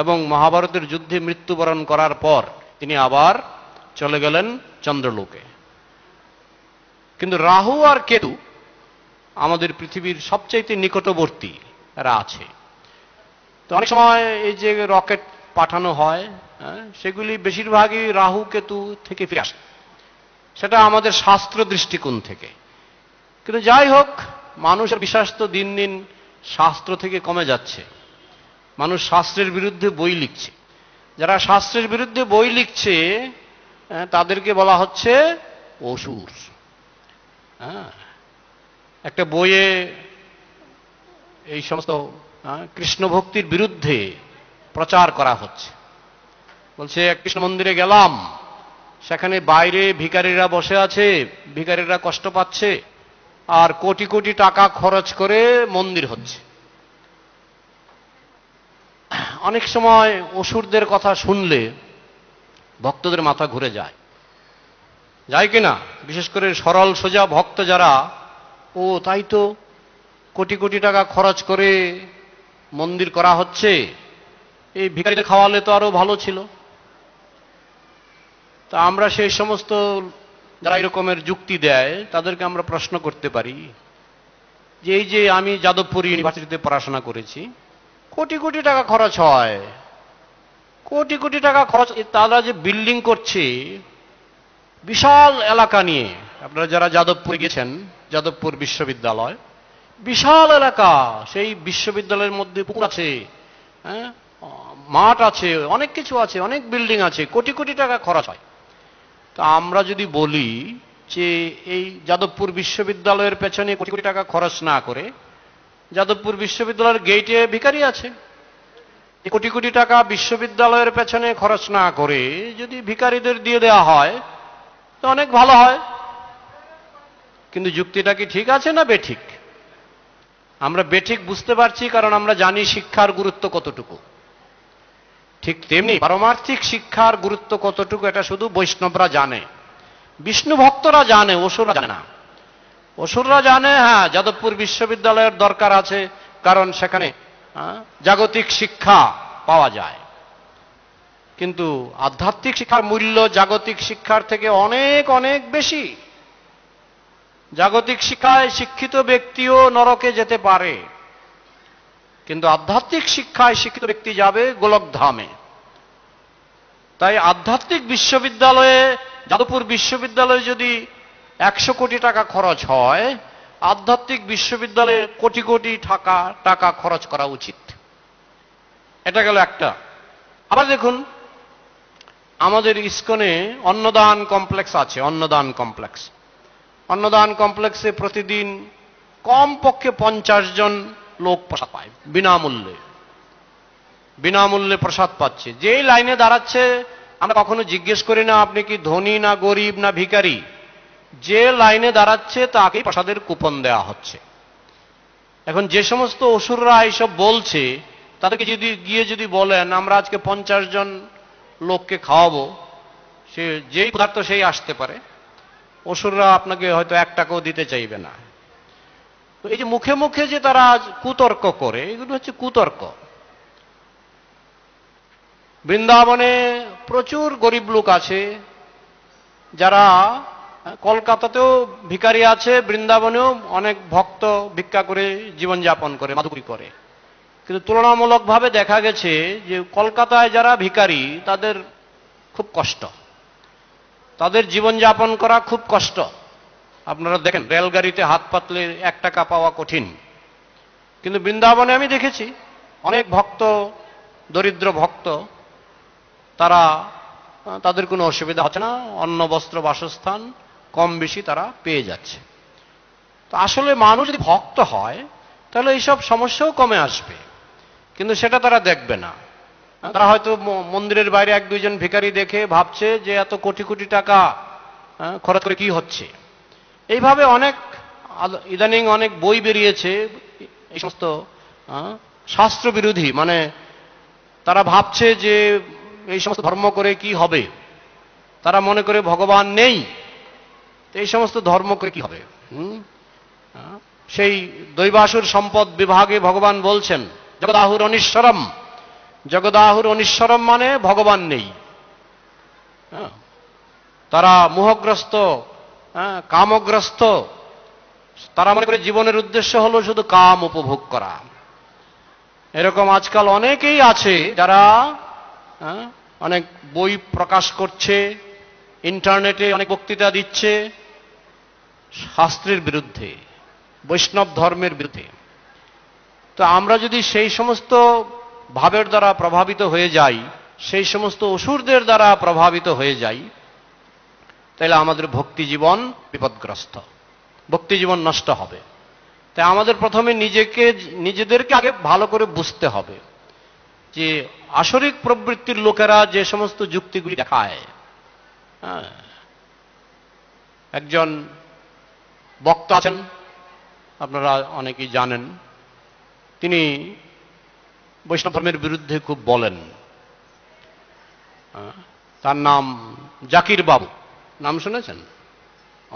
এবং মহাভারতের যুদ্ধে মৃত্যুবরণ করার পর তিনি আবার চলে গেলেন চন্দ্রলোকে কিন্তু রাহু আর কেতু আমাদের পৃথিবীর সবচাইতে নিকটবর্তী এরা আছে তো অনেক সময় এই যে রকেট পাঠানো হয় হ্যাঁ, সেগুলি বেশিরভাগই রাহু কেতু থেকে ফিরে আসে সেটা আমাদের শাস্ত্র দৃষ্টিকোণ থেকে কিন্তু যাই হোক মানুষের বিশ্বাস তো দিন দিন শাস্ত্র থেকে কমে যাচ্ছে মানুষ শাস্ত্রের বিরুদ্ধে বই লিখছে যারা শাস্ত্রের বিরুদ্ধে বই লিখছে হ্যাঁ, তাদেরকে বলা হচ্ছে অসুর হ্যাঁ একটা বইয়ে এই সমস্ত হ্যাঁ, কৃষ্ণ ভক্তির বিরুদ্ধে প্রচার করা হচ্ছে বলছে কৃষ্ণ মন্দিরে গেলাম সেখানে বাইরে ভিকারীরা বসে আছে ভিকারীরা কষ্ট পাচ্ছে আর কোটি কোটি টাকা খরচ করে মন্দির হচ্ছে অনেক সময় অসুরদের কথা শুনলে ভক্তদের মাথা ঘুরে যায় যায় কিনা বিশেষ করে সরল সোজা ভক্ত যারা ও তাই তো কোটি কোটি টাকা খরচ করে মন্দির করা হচ্ছে এই ভিকারিতে খাওয়ালে তো আরো ভালো ছিল তা আমরা সেই সমস্ত যারা এরকমের যুক্তি দেয় তাদেরকে আমরা প্রশ্ন করতে পারি যে এই যে আমি যাদবপুর ইউনিভার্সিটিতে পড়াশোনা করেছি কোটি কোটি টাকা খরচ হয় কোটি কোটি টাকা খরচ তারা যে বিল্ডিং করছে বিশাল এলাকা নিয়ে আপনারা যারা যাদবপুর গেছেন যাদবপুর বিশ্ববিদ্যালয় বিশাল এলাকা সেই বিশ্ববিদ্যালয়ের মধ্যে পুকুর আছে হ্যাঁ মাঠ আছে অনেক কিছু আছে অনেক বিল্ডিং আছে কোটি কোটি টাকা খরচ হয় তা আমরা যদি বলি যে এই যাদবপুর বিশ্ববিদ্যালয়ের পেছনে কোটি কোটি টাকা খরচ না করে যাদবপুর বিশ্ববিদ্যালয়ের গেটে ভিকারি আছে কোটি কোটি টাকা বিশ্ববিদ্যালয়ের পেছনে খরচ না করে যদি ভিকারীদের দিয়ে দেওয়া হয় তো অনেক ভালো হয় কিন্তু যুক্তিটা কি ঠিক আছে না বেঠিক আমরা বেঠিক বুঝতে পারছি কারণ আমরা জানি শিক্ষার গুরুত্ব কতটুকু ঠিক তেমনি পারমার্থিক শিক্ষার গুরুত্ব কতটুকু এটা শুধু বৈষ্ণবরা জানে বিষ্ণু ভক্তরা জানে অসুররা জানে না অসুররা জানে হ্যাঁ যাদবপুর বিশ্ববিদ্যালয়ের দরকার আছে কারণ সেখানে জাগতিক শিক্ষা পাওয়া যায় কিন্তু আধ্যাত্মিক শিক্ষার মূল্য জাগতিক শিক্ষার থেকে অনেক অনেক বেশি জাগতিক শিক্ষায় শিক্ষিত ব্যক্তিও নরকে যেতে পারে কিন্তু আধ্যাত্মিক শিক্ষায় শিক্ষিত ব্যক্তি যাবে গোলকধামে তাই আধ্যাত্মিক বিশ্ববিদ্যালয়ে যাদবপুর বিশ্ববিদ্যালয়ে যদি একশো কোটি টাকা খরচ হয় আধ্যাত্মিক বিশ্ববিদ্যালয়ে কোটি কোটি টাকা টাকা খরচ করা উচিত এটা গেল একটা আবার দেখুন আমাদের ইস্কনে অন্নদান কমপ্লেক্স আছে অন্নদান কমপ্লেক্স অন্নদান কমপ্লেক্সে প্রতিদিন কমপক্ষে পঞ্চাশ জন লোক প্রসাদ পায় বিনামূল্যে বিনামূল্যে প্রসাদ পাচ্ছে যেই লাইনে দাঁড়াচ্ছে আমরা কখনো জিজ্ঞেস করি না আপনি কি ধনী না গরিব না ভিকারি যে লাইনে দাঁড়াচ্ছে তাকে প্রসাদের কুপন দেওয়া হচ্ছে এখন যে সমস্ত অসুররা এইসব বলছে তাদেরকে যদি গিয়ে যদি বলেন আমরা আজকে পঞ্চাশ জন লোককে খাওয়াবো সে যেই পদার্থ সেই আসতে পারে অসুররা আপনাকে হয়তো এক টাকাও দিতে চাইবে না তো এই যে মুখে মুখে যে তারা কুতর্ক করে এগুলো হচ্ছে কুতর্ক বৃন্দাবনে প্রচুর গরিব লোক আছে যারা কলকাতাতেও ভিকারি আছে বৃন্দাবনেও অনেক ভক্ত ভিক্ষা করে জীবনযাপন করে মাধুরি করে কিন্তু তুলনামূলকভাবে দেখা গেছে যে কলকাতায় যারা ভিকারি তাদের খুব কষ্ট তাদের জীবনযাপন করা খুব কষ্ট আপনারা দেখেন রেলগাড়িতে হাত পাতলে এক টাকা পাওয়া কঠিন কিন্তু বৃন্দাবনে আমি দেখেছি অনেক ভক্ত দরিদ্র ভক্ত তারা তাদের কোনো অসুবিধা হচ্ছে না অন্ন বস্ত্র বাসস্থান কম বেশি তারা পেয়ে যাচ্ছে তো আসলে মানুষ যদি ভক্ত হয় তাহলে এইসব সমস্যাও কমে আসবে কিন্তু সেটা তারা দেখবে না আচ্ছা। তারা হয়তো মন্দিরের বাইরে এক দুইজন ভিকারি দেখে ভাবছে যে এত কোটি কোটি টাকা খরচ করে কি হচ্ছে এইভাবে অনেক ইদানিং অনেক বই বেরিয়েছে এই সমস্ত শাস্ত্র বিরোধী মানে তারা ভাবছে যে এই সমস্ত ধর্ম করে কি হবে তারা মনে করে ভগবান নেই এই সমস্ত ধর্ম করে কি হবে সেই দৈবাসুর সম্পদ বিভাগে ভগবান বলছেন জগদাহুর অনিশ্বরম জগদাহুর অনিশ্বরম মানে ভগবান নেই হ্যাঁ? তারা মোহগ্রস্ত হ্যাঁ? কামগ্রস্ত তারা মনে করে জীবনের উদ্দেশ্য হলো শুধু কাম উপভোগ করা এরকম আজকাল অনেকেই আছে যারা হ্যাঁ? অনেক বই প্রকাশ করছে ইন্টারনেটে অনেক বক্তৃতা দিচ্ছে শাস্ত্রের বিরুদ্ধে বৈষ্ণব ধর্মের বিরুদ্ধে তো আমরা যদি সেই সমস্ত ভাবের দ্বারা প্রভাবিত হয়ে যাই সেই সমস্ত অসুরদের দ্বারা প্রভাবিত হয়ে যাই তাহলে আমাদের ভক্তি জীবন বিপদগ্রস্ত ভক্তি জীবন নষ্ট হবে তাই আমাদের প্রথমে নিজেকে নিজেদেরকে আগে ভালো করে বুঝতে হবে যে আসরিক প্রবৃত্তির লোকেরা যে সমস্ত যুক্তিগুলি দেখায় হ্যাঁ। একজন বক্তা আছেন আপনারা অনেকেই জানেন তিনি বৈষ্ণব ধর্মের বিরুদ্ধে খুব বলেন তার নাম জাকির বাবু নাম শুনেছেন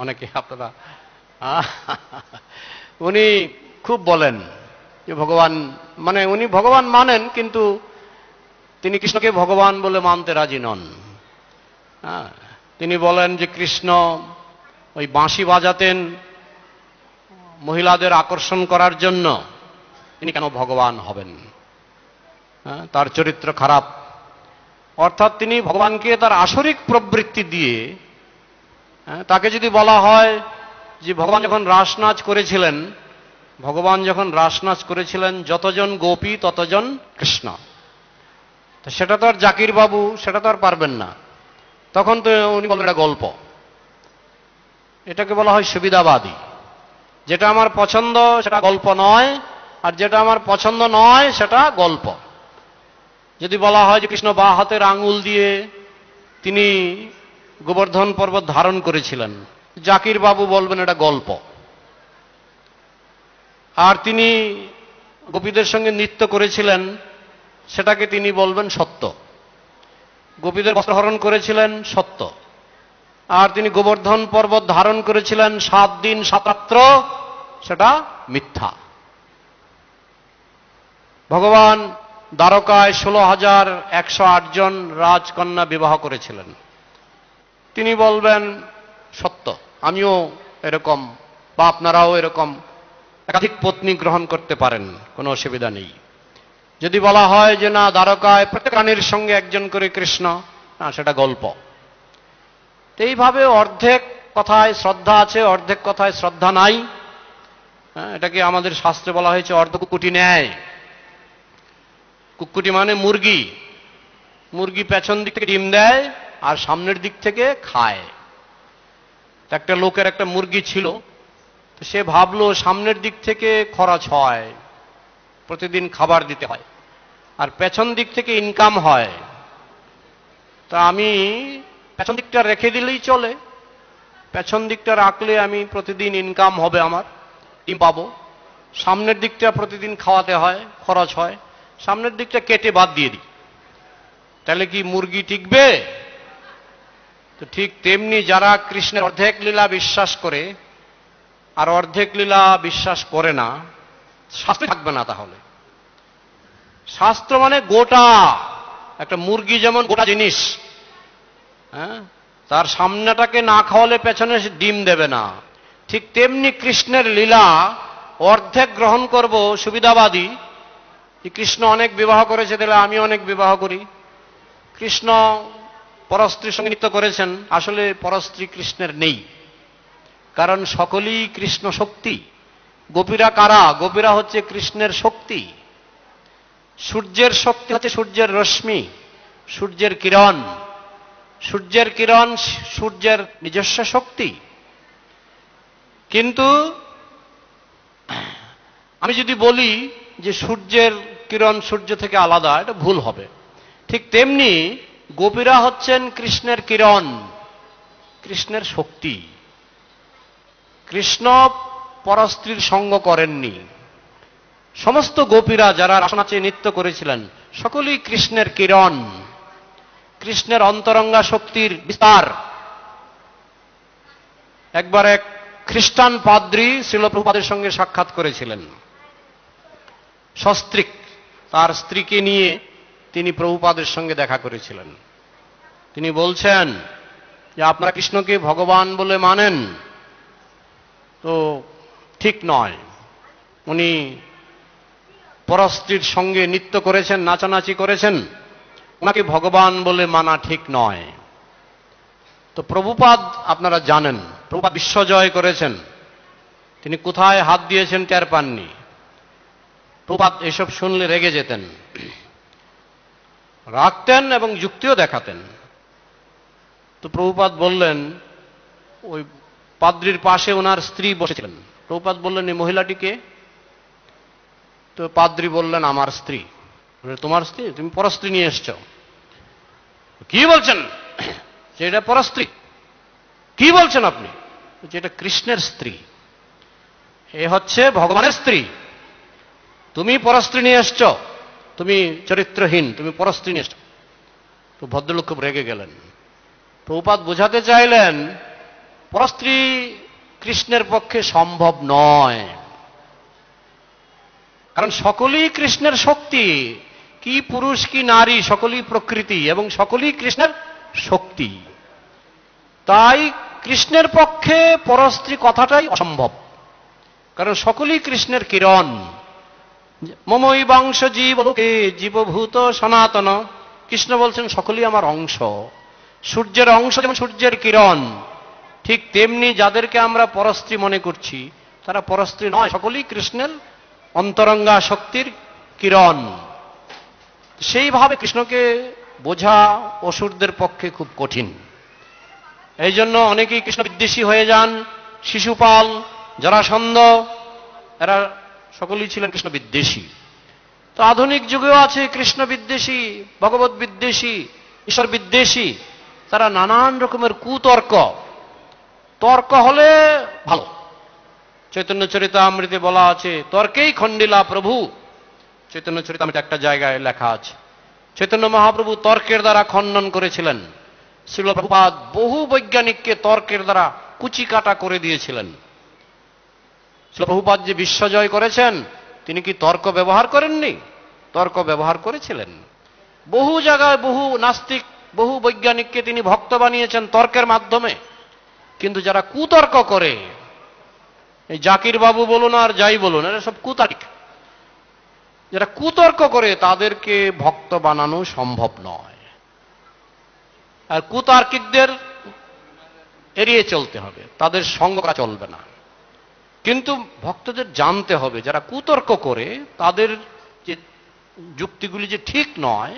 অনেকে আপনারা উনি খুব বলেন যে ভগবান মানে উনি ভগবান মানেন কিন্তু তিনি কৃষ্ণকে ভগবান বলে মানতে রাজি নন তিনি বলেন যে কৃষ্ণ ওই বাঁশি বাজাতেন মহিলাদের আকর্ষণ করার জন্য ইনি কেন ভগবান হবেন হ্যাঁ, তার চরিত্র খারাপ অর্থাৎ তিনি ভগবানকে তার আসরিক প্রবৃত্তি দিয়ে হ্যাঁ, তাকে যদি বলা হয় যে ভগবান যখন রাসনাচ করেছিলেন ভগবান যখন রাসনাচ করেছিলেন যতজন গোপী ততজন কৃষ্ণ তো সেটা তো আর জাকির বাবু সেটা তো আর পারবেন না তখন তো উনি বলেন এটা গল্প এটাকে বলা হয় সুবিধাবাদী যেটা আমার পছন্দ সেটা গল্প নয় আর যেটা আমার পছন্দ নয় সেটা গল্প যদি বলা হয় যে কৃষ্ণ বা হাতের আঙুল দিয়ে তিনি গোবর্ধন পর্বত ধারণ করেছিলেন জাকির বাবু বলবেন এটা গল্প আর তিনি গোপীদের সঙ্গে নৃত্য করেছিলেন সেটাকে তিনি বলবেন সত্য গোপীদের বস্ত্রহরণ করেছিলেন সত্য আর তিনি গোবর্ধন পর্বত ধারণ করেছিলেন সাত দিন সাতাত্র সেটা মিথ্যা ভগবান দ্বারকায় ষোলো হাজার একশো জন রাজকন্যা বিবাহ করেছিলেন তিনি বলবেন সত্য আমিও এরকম বা আপনারাও এরকম একাধিক পত্নী গ্রহণ করতে পারেন কোনো অসুবিধা নেই যদি বলা হয় যে না দ্বারকায় প্রত্যেক রানীর সঙ্গে একজন করে কৃষ্ণ না সেটা গল্প এইভাবে অর্ধেক কথায় শ্রদ্ধা আছে অর্ধেক কথায় শ্রদ্ধা নাই হ্যাঁ, এটাকে আমাদের শাস্ত্রে বলা হয়েছে অর্ধকুটি ন্যায় কুকুটি মানে মুরগি মুরগি পেছন দিক থেকে ডিম দেয় আর সামনের দিক থেকে খায় একটা লোকের একটা মুরগি ছিল তো সে ভাবলো সামনের দিক থেকে খরচ হয় প্রতিদিন খাবার দিতে হয় আর পেছন দিক থেকে ইনকাম হয় তা আমি পেছন দিকটা রেখে দিলেই চলে পেছন দিকটা রাখলে আমি প্রতিদিন ইনকাম হবে আমার পাবো সামনের দিকটা প্রতিদিন খাওয়াতে হয় খরচ হয় সামনের দিকটা কেটে বাদ দিয়ে দিই তাহলে কি মুরগি টিকবে তো ঠিক তেমনি যারা কৃষ্ণের অর্ধেক লীলা বিশ্বাস করে আর অর্ধেক লীলা বিশ্বাস করে না শাস্ত্রে থাকবে না তাহলে শাস্ত্র মানে গোটা একটা মুরগি যেমন গোটা জিনিস হ্যাঁ তার সামনেটাকে না খাওয়ালে পেছনে ডিম দেবে না ঠিক তেমনি কৃষ্ণের লীলা অর্ধেক গ্রহণ করব সুবিধাবাদী কৃষ্ণ অনেক বিবাহ করেছে তাহলে আমি অনেক বিবাহ করি কৃষ্ণ পরস্ত্রী সঙ্গে নৃত্য করেছেন আসলে পরস্ত্রী কৃষ্ণের নেই কারণ সকলেই কৃষ্ণ শক্তি গোপীরা কারা গোপীরা হচ্ছে কৃষ্ণের শক্তি সূর্যের শক্তি হচ্ছে সূর্যের রশ্মি সূর্যের কিরণ সূর্যের কিরণ সূর্যের নিজস্ব শক্তি কিন্তু আমি যদি বলি যে সূর্যের কিরণ সূর্য থেকে আলাদা এটা ভুল হবে ঠিক তেমনি গোপীরা হচ্ছেন কৃষ্ণের কিরণ কৃষ্ণের শক্তি কৃষ্ণ পরস্ত্রীর সঙ্গ করেননি সমস্ত গোপীরা যারা রাসনাচে নৃত্য করেছিলেন সকলেই কৃষ্ণের কিরণ কৃষ্ণের অন্তরঙ্গা শক্তির বিস্তার একবার এক খ্রিস্টান পাদ্রী শিলপ্রপাদের সঙ্গে সাক্ষাৎ করেছিলেন সস্ত্রিক তার স্ত্রীকে নিয়ে তিনি প্রভুপাদের সঙ্গে দেখা করেছিলেন তিনি বলছেন যে আপনারা কৃষ্ণকে ভগবান বলে মানেন তো ঠিক নয় উনি পরস্ত্রীর সঙ্গে নৃত্য করেছেন নাচানাচি করেছেন ওনাকে ভগবান বলে মানা ঠিক নয় তো প্রভুপাদ আপনারা জানেন প্রভুপাদ বিশ্বজয় করেছেন তিনি কোথায় হাত দিয়েছেন টের পাননি প্রপাত এসব শুনলে রেগে যেতেন রাখতেন এবং যুক্তিও দেখাতেন তো প্রভুপাত বললেন ওই পাদ্রির পাশে ওনার স্ত্রী বসেছিলেন প্রভুপাত বললেন এই মহিলাটিকে তো পাদ্রি বললেন আমার স্ত্রী তোমার স্ত্রী তুমি পরস্ত্রী নিয়ে এসছ কি বলছেন এটা পরস্ত্রী কি বলছেন আপনি যেটা কৃষ্ণের স্ত্রী এ হচ্ছে ভগবানের স্ত্রী তুমি পরস্ত্রী নিয়ে এসছ তুমি চরিত্রহীন তুমি পরস্ত্রী নিয়ে এসছ তো ভদ্রলোক খুব রেগে গেলেন প্রপাত বোঝাতে চাইলেন পরস্ত্রী কৃষ্ণের পক্ষে সম্ভব নয় কারণ সকলেই কৃষ্ণের শক্তি কি পুরুষ কি নারী সকলেই প্রকৃতি এবং সকলেই কৃষ্ণের শক্তি তাই কৃষ্ণের পক্ষে পরস্ত্রী কথাটাই অসম্ভব কারণ সকলেই কৃষ্ণের কিরণ মমই বংশ জীবকে জীবভূত সনাতন কৃষ্ণ বলছেন সকলেই আমার অংশ সূর্যের অংশ যেমন সূর্যের কিরণ ঠিক তেমনি যাদেরকে আমরা পরস্ত্রী মনে করছি তারা পরস্ত্রী নয় সকলেই কৃষ্ণের অন্তরঙ্গা শক্তির কিরণ সেইভাবে কৃষ্ণকে বোঝা অসুরদের পক্ষে খুব কঠিন এই জন্য অনেকেই কৃষ্ণ বিদ্বেষী হয়ে যান শিশুপাল জরাসন্ধ এরা সকলেই ছিলেন কৃষ্ণ বিদ্বেষী তো আধুনিক যুগেও আছে কৃষ্ণ বিদ্বেষী ভগবত বিদ্বেষী ঈশ্বর বিদ্বেষী তারা নানান রকমের কুতর্ক তর্ক হলে ভালো চৈতন্য আমৃতে বলা আছে তর্কেই খণ্ডিলা প্রভু চৈতন্য আমৃত একটা জায়গায় লেখা আছে চৈতন্য মহাপ্রভু তর্কের দ্বারা খণ্ডন করেছিলেন শিলপ্রপাত বহু বৈজ্ঞানিককে তর্কের দ্বারা কুচিকাটা করে দিয়েছিলেন শিলপ্রভুপাত যে বিশ্বজয় করেছেন তিনি কি তর্ক ব্যবহার করেননি তর্ক ব্যবহার করেছিলেন বহু জায়গায় বহু নাস্তিক বহু বৈজ্ঞানিককে তিনি ভক্ত বানিয়েছেন তর্কের মাধ্যমে কিন্তু যারা কুতর্ক করে এই জাকির বাবু বলুন আর যাই বলুন এটা সব কুতারিক যারা কুতর্ক করে তাদেরকে ভক্ত বানানো সম্ভব নয় আর কুতার্কিকদের এড়িয়ে চলতে হবে তাদের সঙ্গটা চলবে না কিন্তু ভক্তদের জানতে হবে যারা কুতর্ক করে তাদের যে যুক্তিগুলি যে ঠিক নয়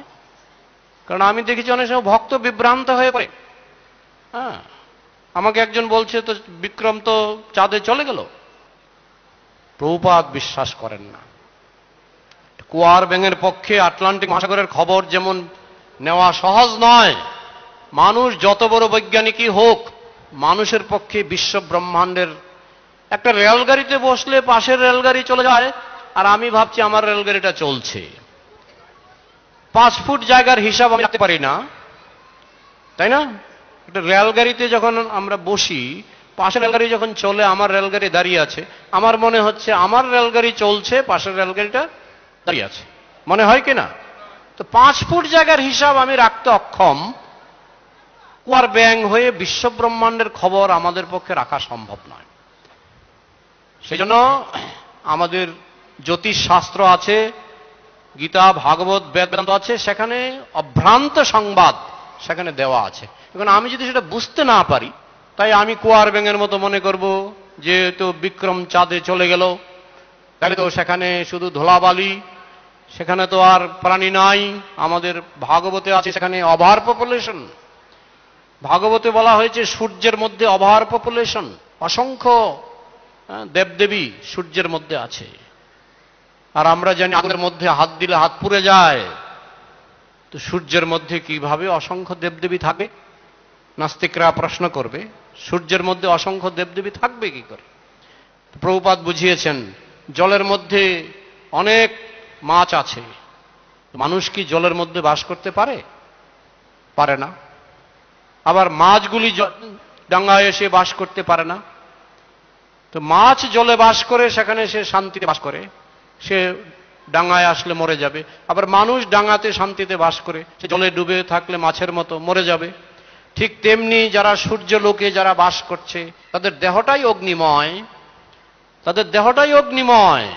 কারণ আমি দেখেছি অনেক সময় ভক্ত বিভ্রান্ত হয়ে পড়ে হ্যাঁ আমাকে একজন বলছে তো বিক্রম তো চাঁদে চলে গেল প্রভুপাত বিশ্বাস করেন না কুয়ার ব্যাঙের পক্ষে আটলান্টিক মহাসাগরের খবর যেমন নেওয়া সহজ নয় মানুষ যত বড় বৈজ্ঞানিকই হোক মানুষের পক্ষে বিশ্ব ব্রহ্মাণ্ডের একটা রেলগাড়িতে বসলে পাশের রেলগাড়ি চলে যায় আর আমি ভাবছি আমার রেলগাড়িটা চলছে পাঁচ ফুট জায়গার হিসাব আমি রাখতে পারি না তাই না একটা রেলগাড়িতে যখন আমরা বসি পাশের রেলগাড়ি যখন চলে আমার রেলগাড়ি দাঁড়িয়ে আছে আমার মনে হচ্ছে আমার রেলগাড়ি চলছে পাশের রেলগাড়িটা দাঁড়িয়ে আছে মনে হয় কি না তো পাঁচ ফুট জায়গার হিসাব আমি রাখতে অক্ষম কুয়ার ব্যাং হয়ে বিশ্বব্রহ্মাণ্ডের খবর আমাদের পক্ষে রাখা সম্ভব নয় সেই জন্য আমাদের জ্যোতিষ শাস্ত্র আছে গীতা ভাগবত বেদান্ত আছে সেখানে অভ্রান্ত সংবাদ সেখানে দেওয়া আছে এখন আমি যদি সেটা বুঝতে না পারি তাই আমি কুয়ার ব্যাঙের মতো মনে করব যে তো বিক্রম চাঁদে চলে গেল তাহলে তো সেখানে শুধু ধোলাবালি সেখানে তো আর প্রাণী নাই আমাদের ভাগবতে আছে সেখানে অভার পপুলেশন ভাগবতে বলা হয়েছে সূর্যের মধ্যে অভার পপুলেশন অসংখ্য হ্যাঁ, দেবদেবী সূর্যের মধ্যে আছে আর আমরা জানি আগের মধ্যে হাত দিলে হাত পুড়ে যায় তো সূর্যের মধ্যে কিভাবে অসংখ্য দেবদেবী থাকে নাস্তিকরা প্রশ্ন করবে সূর্যের মধ্যে অসংখ্য দেবদেবী থাকবে কি করে প্রভুপাত বুঝিয়েছেন জলের মধ্যে অনেক মাছ আছে মানুষ কি জলের মধ্যে বাস করতে পারে পারে না আবার মাছগুলি ডাঙ্গায় এসে বাস করতে পারে না তো মাছ জলে বাস করে সেখানে সে শান্তিতে বাস করে সে ডাঙায় আসলে মরে যাবে আবার মানুষ ডাঙাতে শান্তিতে বাস করে সে জলে ডুবে থাকলে মাছের মতো মরে যাবে ঠিক তেমনি যারা সূর্য লোকে যারা বাস করছে তাদের দেহটাই অগ্নিময় তাদের দেহটাই অগ্নিময়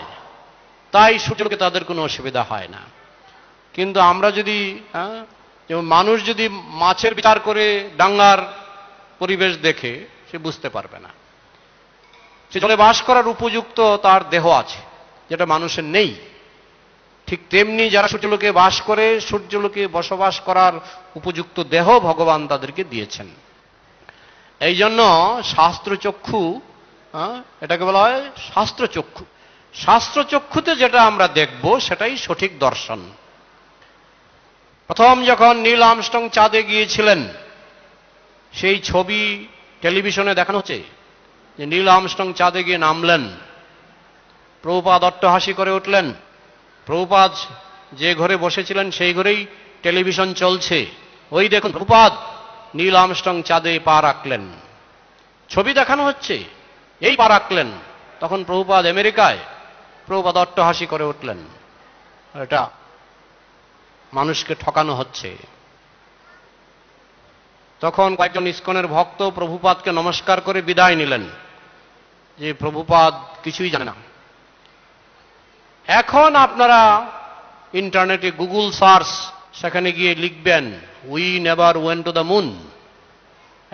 তাই সূর্যলোকে তাদের কোনো অসুবিধা হয় না কিন্তু আমরা যদি হ্যাঁ, যেমন মানুষ যদি মাছের বিচার করে ডাঙ্গার পরিবেশ দেখে সে বুঝতে পারবে না সে জলে বাস করার উপযুক্ত তার দেহ আছে যেটা মানুষের নেই ঠিক তেমনি যারা সূর্যলোকে বাস করে সূর্যলোকে বসবাস করার উপযুক্ত দেহ ভগবান তাদেরকে দিয়েছেন এই জন্য শাস্ত্রচক্ষু হ্যাঁ, এটাকে বলা হয় শাস্ত্রচক্ষু শাস্ত্রচক্ষুতে যেটা আমরা দেখব সেটাই সঠিক দর্শন প্রথম যখন নীল আমস্টং চাঁদে গিয়েছিলেন সেই ছবি টেলিভিশনে দেখানো হচ্ছে যে নীল আমস্টং চাঁদে গিয়ে নামলেন প্রভুপাদ অট্টহাসি করে উঠলেন প্রভুপাদ যে ঘরে বসেছিলেন সেই ঘরেই টেলিভিশন চলছে ওই দেখুন প্রভুপাদ নীল আমস্টং চাঁদে পা রাখলেন ছবি দেখানো হচ্ছে এই পা রাখলেন তখন প্রভুপাদ আমেরিকায় প্রভুপাদ অট্টহাসি করে উঠলেন এটা মানুষকে ঠকানো হচ্ছে তখন কয়েকজন ইস্কনের ভক্ত প্রভুপাদকে নমস্কার করে বিদায় নিলেন যে প্রভুপাদ কিছুই জানে না এখন আপনারা ইন্টারনেটে গুগল সার্চ সেখানে গিয়ে লিখবেন we never went to the moon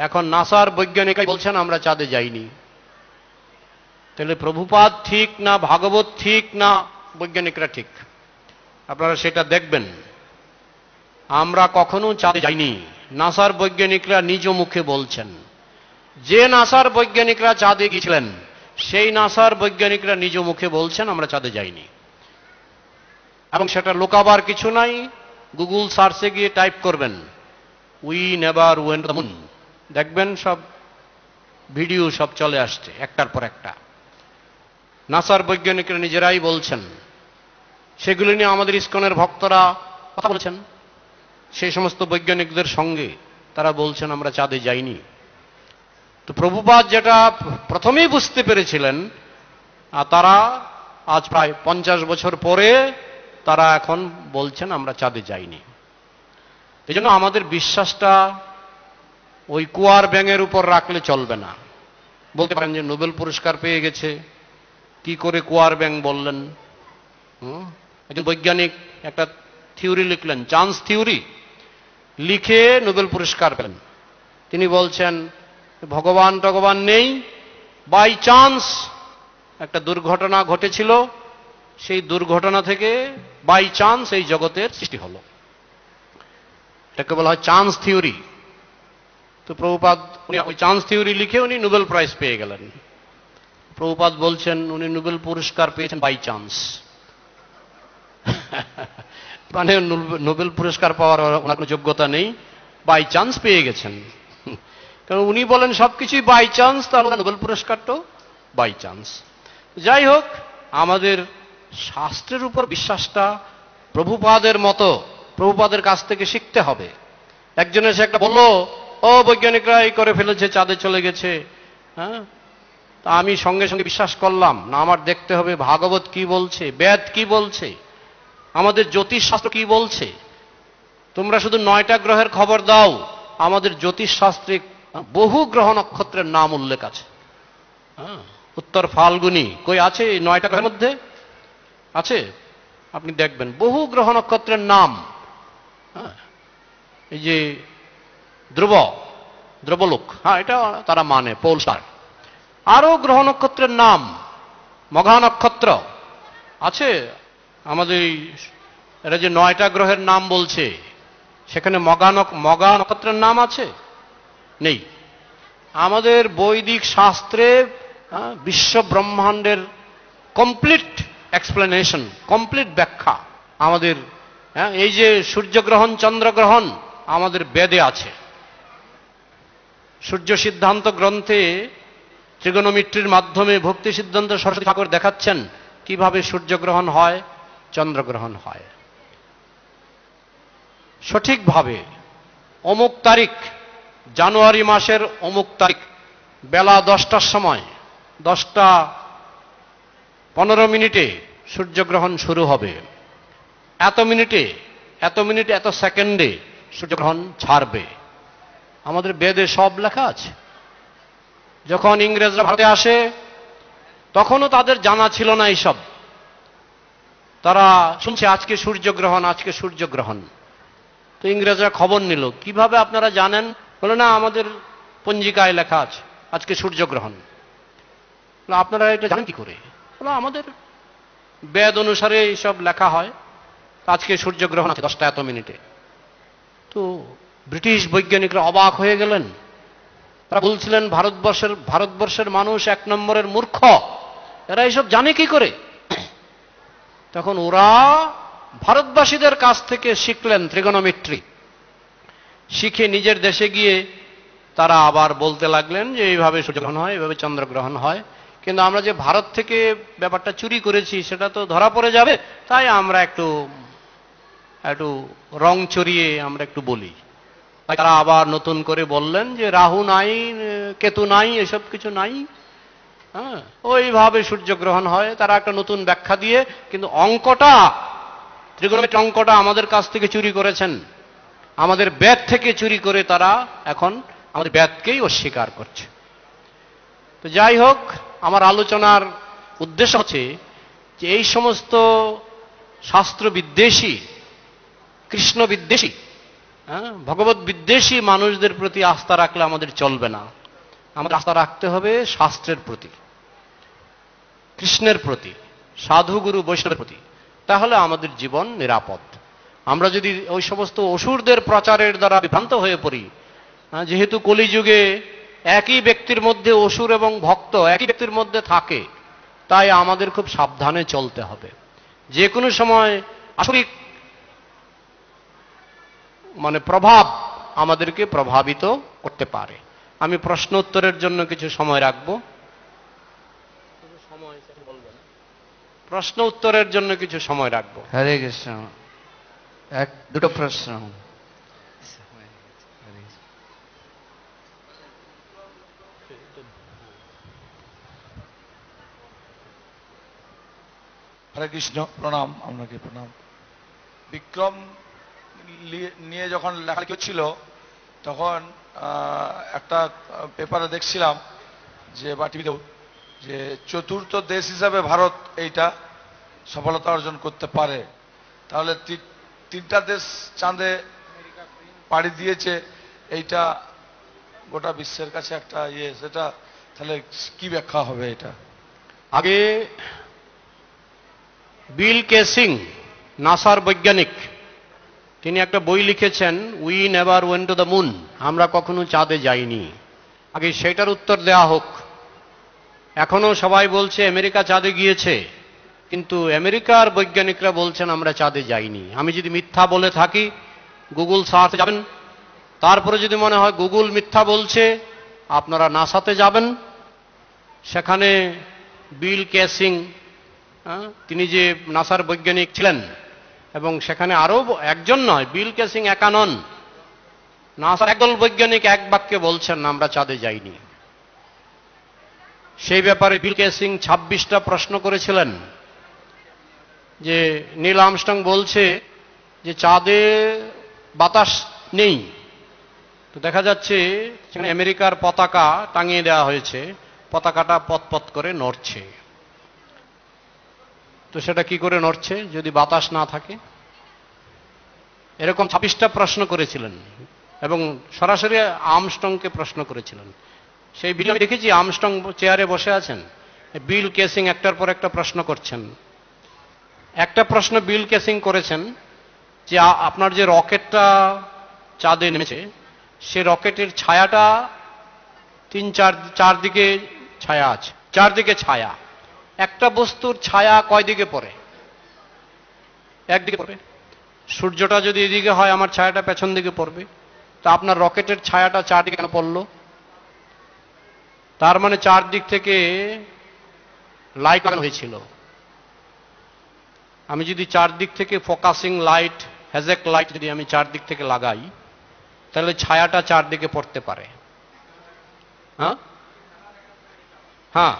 এখন নাসার বৈজ্ঞানিক বলছেন আমরা চাঁদে যাইনি তাহলে প্রভুপাদ ঠিক না ভাগবত ঠিক না বৈজ্ঞানিকরা ঠিক আপনারা সেটা দেখবেন আমরা কখনো চাঁদে যাইনি নাসার বৈজ্ঞানিকরা নিজ মুখে বলছেন যে নাসার বৈজ্ঞানিকরা চাঁদে গিয়েছিলেন সেই নাসার বৈজ্ঞানিকরা নিজ মুখে বলছেন আমরা চাঁদে যাইনি এবং সেটা লোকাবার কিছু নাই গুগল সার্চে গিয়ে টাইপ করবেন উই নেভার ওয়েন মুন দেখবেন সব ভিডিও সব চলে আসছে একটার পর একটা নাসার বৈজ্ঞানিকরা নিজেরাই বলছেন সেগুলি নিয়ে আমাদের ইস্কনের ভক্তরা কথা বলছেন সেই সমস্ত বৈজ্ঞানিকদের সঙ্গে তারা বলছেন আমরা চাঁদে যাইনি তো প্রভুপাত যেটা প্রথমেই বুঝতে পেরেছিলেন আর তারা আজ প্রায় পঞ্চাশ বছর পরে তারা এখন বলছেন আমরা চাঁদে যাইনি এই জন্য আমাদের বিশ্বাসটা ওই কুয়ার ব্যাঙের উপর রাখলে চলবে না বলতে পারেন যে নোবেল পুরস্কার পেয়ে গেছে কি করে কুয়ার ব্যাং বললেন একজন বৈজ্ঞানিক একটা থিওরি লিখলেন চান্স থিওরি লিখে নোবেল পুরস্কার পেলেন তিনি বলছেন ভগবান টগবান নেই বাই চান্স একটা দুর্ঘটনা ঘটেছিল সেই দুর্ঘটনা থেকে বাই চান্স এই জগতের সৃষ্টি হল এটাকে বলা হয় চান্স থিওরি তো প্রভুপাদ উনি ওই চান্স থিওরি লিখে উনি নোবেল প্রাইজ পেয়ে গেলেন প্রভুপাত বলছেন উনি নোবেল পুরস্কার পেয়েছেন বাই চান্স মানে নোবেল পুরস্কার পাওয়ার ওনার কোনো যোগ্যতা নেই বাই চান্স পেয়ে গেছেন কারণ উনি বলেন সব কিছুই বাই চান্স তাহলে মানে নোবেল পুরস্কারটাও বাই চান্স যাই হোক আমাদের শাস্ত্রের উপর বিশ্বাসটা প্রভুপাদের মতো প্রভুপাদের কাছ থেকে শিখতে হবে একজনের সে একটা বললো ও বৈজ্ঞানিকরা এই করে ফেলেছে চাঁদে চলে গেছে হ্যাঁ তা আমি সঙ্গে সঙ্গে বিশ্বাস করলাম না আমার দেখতে হবে ভাগবত কি বলছে বেদ কি বলছে আমাদের জ্যোতিষশাস্ত্র কি বলছে তোমরা শুধু নয়টা গ্রহের খবর দাও আমাদের জ্যোতিষশাস্ত্রে বহু গ্রহ নক্ষত্রের নাম উল্লেখ আছে হ্যাঁ, উত্তর ফাল্গুনি কই আছে এই নয়টা গ্রহের মধ্যে আছে আপনি দেখবেন বহু গ্রহ নক্ষত্রের নাম হ্যাঁ, এই যে ধ্রুব ধ্রুবলোক হ্যাঁ এটা তারা মানে পৌলসার আরো গ্রহ নক্ষত্রের নাম মঘা নক্ষত্র আছে আমাদের এরা যে নয়টা গ্রহের নাম বলছে সেখানে মগানক মগা নক্ষত্রের নাম আছে নেই আমাদের বৈদিক শাস্ত্রে বিশ্ব ব্রহ্মাণ্ডের কমপ্লিট এক্সপ্লেনেশন কমপ্লিট ব্যাখ্যা আমাদের হ্যাঁ এই যে সূর্যগ্রহণ চন্দ্রগ্রহণ আমাদের বেদে আছে সূর্য সিদ্ধান্ত গ্রন্থে ত্রিগোনোমিট্রির মাধ্যমে ভক্তি সিদ্ধান্ত সরস্বতী ঠাকুর দেখাচ্ছেন কিভাবে সূর্যগ্রহণ হয় চন্দ্রগ্রহণ হয় সঠিকভাবে অমুক তারিখ জানুয়ারি মাসের অমুক তারিখ বেলা দশটার সময় দশটা পনেরো মিনিটে সূর্যগ্রহণ শুরু হবে এত মিনিটে এত মিনিটে এত সেকেন্ডে সূর্যগ্রহণ ছাড়বে আমাদের বেদে সব লেখা আছে যখন ইংরেজরা ভারতে আসে তখনও তাদের জানা ছিল না এইসব তারা শুনছে আজকে সূর্যগ্রহণ আজকে সূর্যগ্রহণ তো ইংরেজরা খবর নিল কিভাবে আপনারা জানেন বলে না আমাদের পঞ্জিকায় লেখা আছে আজকে সূর্যগ্রহণ আপনারা এটা জানেন কি করে বলে আমাদের বেদ অনুসারে এইসব লেখা হয় আজকে সূর্যগ্রহণ আছে দশটা এত মিনিটে তো ব্রিটিশ বৈজ্ঞানিকরা অবাক হয়ে গেলেন তারা বলছিলেন ভারতবর্ষের ভারতবর্ষের মানুষ এক নম্বরের মূর্খ এরা এইসব জানে কি করে তখন ওরা ভারতবাসীদের কাছ থেকে শিখলেন ত্রিগোনোমিট্রি শিখে নিজের দেশে গিয়ে তারা আবার বলতে লাগলেন যে এইভাবে সূর্যগ্রহণ হয় এইভাবে চন্দ্রগ্রহণ হয় কিন্তু আমরা যে ভারত থেকে ব্যাপারটা চুরি করেছি সেটা তো ধরা পড়ে যাবে তাই আমরা একটু একটু রং চড়িয়ে আমরা একটু বলি তারা আবার নতুন করে বললেন যে রাহু নাই কেতু নাই এসব কিছু নাই হ্যাঁ ওইভাবে সূর্যগ্রহণ হয় তারা একটা নতুন ব্যাখ্যা দিয়ে কিন্তু অঙ্কটা ত্রিগোণমিতিক অঙ্কটা আমাদের কাছ থেকে চুরি করেছেন আমাদের ব্যাত থেকে চুরি করে তারা এখন আমাদের ব্যাতকেই অস্বীকার করছে তো যাই হোক আমার আলোচনার উদ্দেশ্য হচ্ছে যে এই সমস্ত শাস্ত্র বিদ্বেষী কৃষ্ণ বিদ্বেষী হ্যাঁ ভগবত বিদ্বেষী মানুষদের প্রতি আস্থা রাখলে আমাদের চলবে না আমাদের আস্থা রাখতে হবে শাস্ত্রের প্রতি কৃষ্ণের প্রতি সাধুগুরু বৈষ্ণবের প্রতি তাহলে আমাদের জীবন নিরাপদ আমরা যদি ওই সমস্ত অসুরদের প্রচারের দ্বারা বিভ্রান্ত হয়ে পড়ি যেহেতু কলিযুগে একই ব্যক্তির মধ্যে অসুর এবং ভক্ত একই ব্যক্তির মধ্যে থাকে তাই আমাদের খুব সাবধানে চলতে হবে যে কোনো সময় আসরিক মানে প্রভাব আমাদেরকে প্রভাবিত করতে পারে আমি প্রশ্ন উত্তরের জন্য কিছু সময় রাখবো প্রশ্ন উত্তরের জন্য কিছু সময় রাখবো হরে কৃষ্ণ এক দুটো প্রশ্ন হরে কৃষ্ণ প্রণাম আপনাকে প্রণাম বিক্রম নিয়ে যখন লেখালেখি ছিল তখন একটা পেপারে দেখছিলাম যে বা টিভিতে যে চতুর্থ দেশ হিসাবে ভারত এইটা সফলতা অর্জন করতে পারে তাহলে তিনটা দেশ চাঁদে পাড়ি দিয়েছে এইটা গোটা বিশ্বের কাছে একটা ইয়ে সেটা তাহলে কি ব্যাখ্যা হবে এটা আগে বিল কে সিং নাসার বৈজ্ঞানিক তিনি একটা বই লিখেছেন we never went to the moon আমরা কখনো চাঁদে যাইনি আগে সেটার উত্তর দেয়া হোক এখনও সবাই বলছে আমেরিকা চাঁদে গিয়েছে কিন্তু আমেরিকার বৈজ্ঞানিকরা বলছেন আমরা চাঁদে যাইনি আমি যদি মিথ্যা বলে থাকি গুগল সার্চ যাবেন তারপরে যদি মনে হয় গুগল মিথ্যা বলছে আপনারা নাসাতে যাবেন সেখানে বিল ক্যাসিং হ্যাঁ, তিনি যে নাসার বৈজ্ঞানিক ছিলেন এবং সেখানে আরও একজন নয় বিল ক্যাসিং একা নন নাসার একদল বৈজ্ঞানিক এক বাক্যে বলছেন আমরা চাঁদে যাইনি সেই ব্যাপারে কে সিং ছাব্বিশটা প্রশ্ন করেছিলেন যে নীল আমস্টং বলছে যে চাঁদে বাতাস নেই তো দেখা যাচ্ছে আমেরিকার পতাকা টাঙিয়ে দেওয়া হয়েছে পতাকাটা পথপথ করে নড়ছে তো সেটা কি করে নড়ছে যদি বাতাস না থাকে এরকম ছাব্বিশটা প্রশ্ন করেছিলেন এবং সরাসরি আমস্টংকে প্রশ্ন করেছিলেন সেই ভিডিও আমি দেখেছি আমস্টং চেয়ারে বসে আছেন বিল কেসিং একটার পর একটা প্রশ্ন করছেন একটা প্রশ্ন বিল কেসিং করেছেন যে আপনার যে রকেটটা চাঁদে নেমেছে সে রকেটের ছায়াটা তিন চার চারদিকে ছায়া আছে চারদিকে ছায়া একটা বস্তুর ছায়া কয়দিকে পড়ে একদিকে পড়বে সূর্যটা যদি এদিকে হয় আমার ছায়াটা পেছন দিকে পড়বে তা আপনার রকেটের ছায়াটা চারদিকে কেন পড়লো তার মানে চারদিক থেকে লাইট লাগানো হয়েছিল আমি যদি চারদিক থেকে ফোকাসিং লাইট হ্যাজেক লাইট যদি আমি চারদিক থেকে লাগাই তাহলে ছায়াটা চারদিকে পড়তে পারে হ্যাঁ হ্যাঁ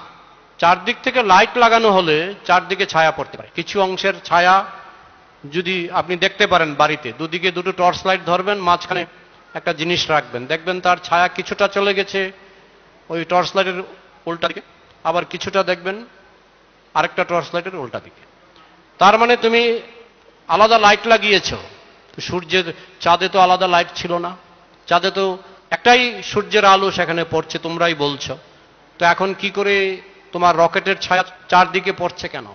চারদিক থেকে লাইট লাগানো হলে চারদিকে ছায়া পড়তে পারে কিছু অংশের ছায়া যদি আপনি দেখতে পারেন বাড়িতে দুদিকে দুটো টর্চ লাইট ধরবেন মাঝখানে একটা জিনিস রাখবেন দেখবেন তার ছায়া কিছুটা চলে গেছে ওই টর্চ লাইটের উল্টা দিকে আবার কিছুটা দেখবেন আরেকটা টর্চ লাইটের উল্টা দিকে তার মানে তুমি আলাদা লাইট লাগিয়েছ সূর্যের চাঁদে তো আলাদা লাইট ছিল না চাঁদে তো একটাই সূর্যের আলো সেখানে পড়ছে তোমরাই বলছ তো এখন কি করে তোমার রকেটের ছায়া চারদিকে পড়ছে কেন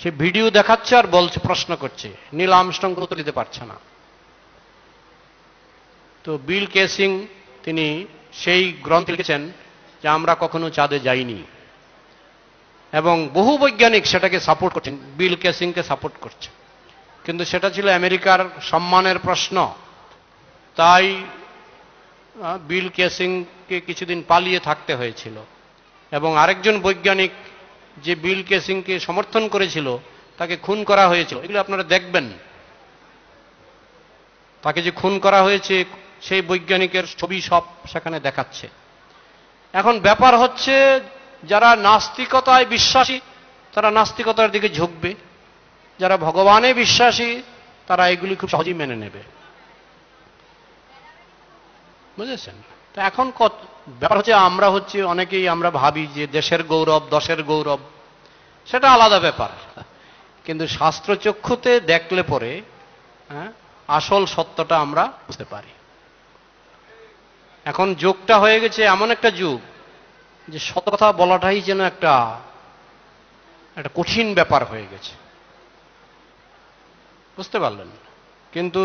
সে ভিডিও দেখাচ্ছে আর বলছে প্রশ্ন করছে নীল আমস্টং তো দিতে পারছে না তো বিল কেসিং তিনি সেই গ্রন্থে লিখেছেন যে আমরা কখনো চাঁদে যাইনি এবং বহু বৈজ্ঞানিক সেটাকে সাপোর্ট করছেন বিল কেসিংকে সাপোর্ট করছে কিন্তু সেটা ছিল আমেরিকার সম্মানের প্রশ্ন তাই বিল কেসিংকে কিছুদিন পালিয়ে থাকতে হয়েছিল এবং আরেকজন বৈজ্ঞানিক যে বিল কেসিংকে সমর্থন করেছিল তাকে খুন করা হয়েছিল এগুলো আপনারা দেখবেন তাকে যে খুন করা হয়েছে সেই বৈজ্ঞানিকের ছবি সব সেখানে দেখাচ্ছে এখন ব্যাপার হচ্ছে যারা নাস্তিকতায় বিশ্বাসী তারা নাস্তিকতার দিকে ঝুঁকবে যারা ভগবানে বিশ্বাসী তারা এগুলি খুব সহজেই মেনে নেবে বুঝেছেন তো এখন কত ব্যাপার হচ্ছে আমরা হচ্ছে অনেকেই আমরা ভাবি যে দেশের গৌরব দশের গৌরব সেটা আলাদা ব্যাপার কিন্তু শাস্ত্র চক্ষুতে দেখলে পরে হ্যাঁ, আসল সত্যটা আমরা বুঝতে পারি এখন যোগটা হয়ে গেছে এমন একটা যুগ যে সত কথা বলাটাই যেন একটা একটা কঠিন ব্যাপার হয়ে গেছে বুঝতে পারলেন কিন্তু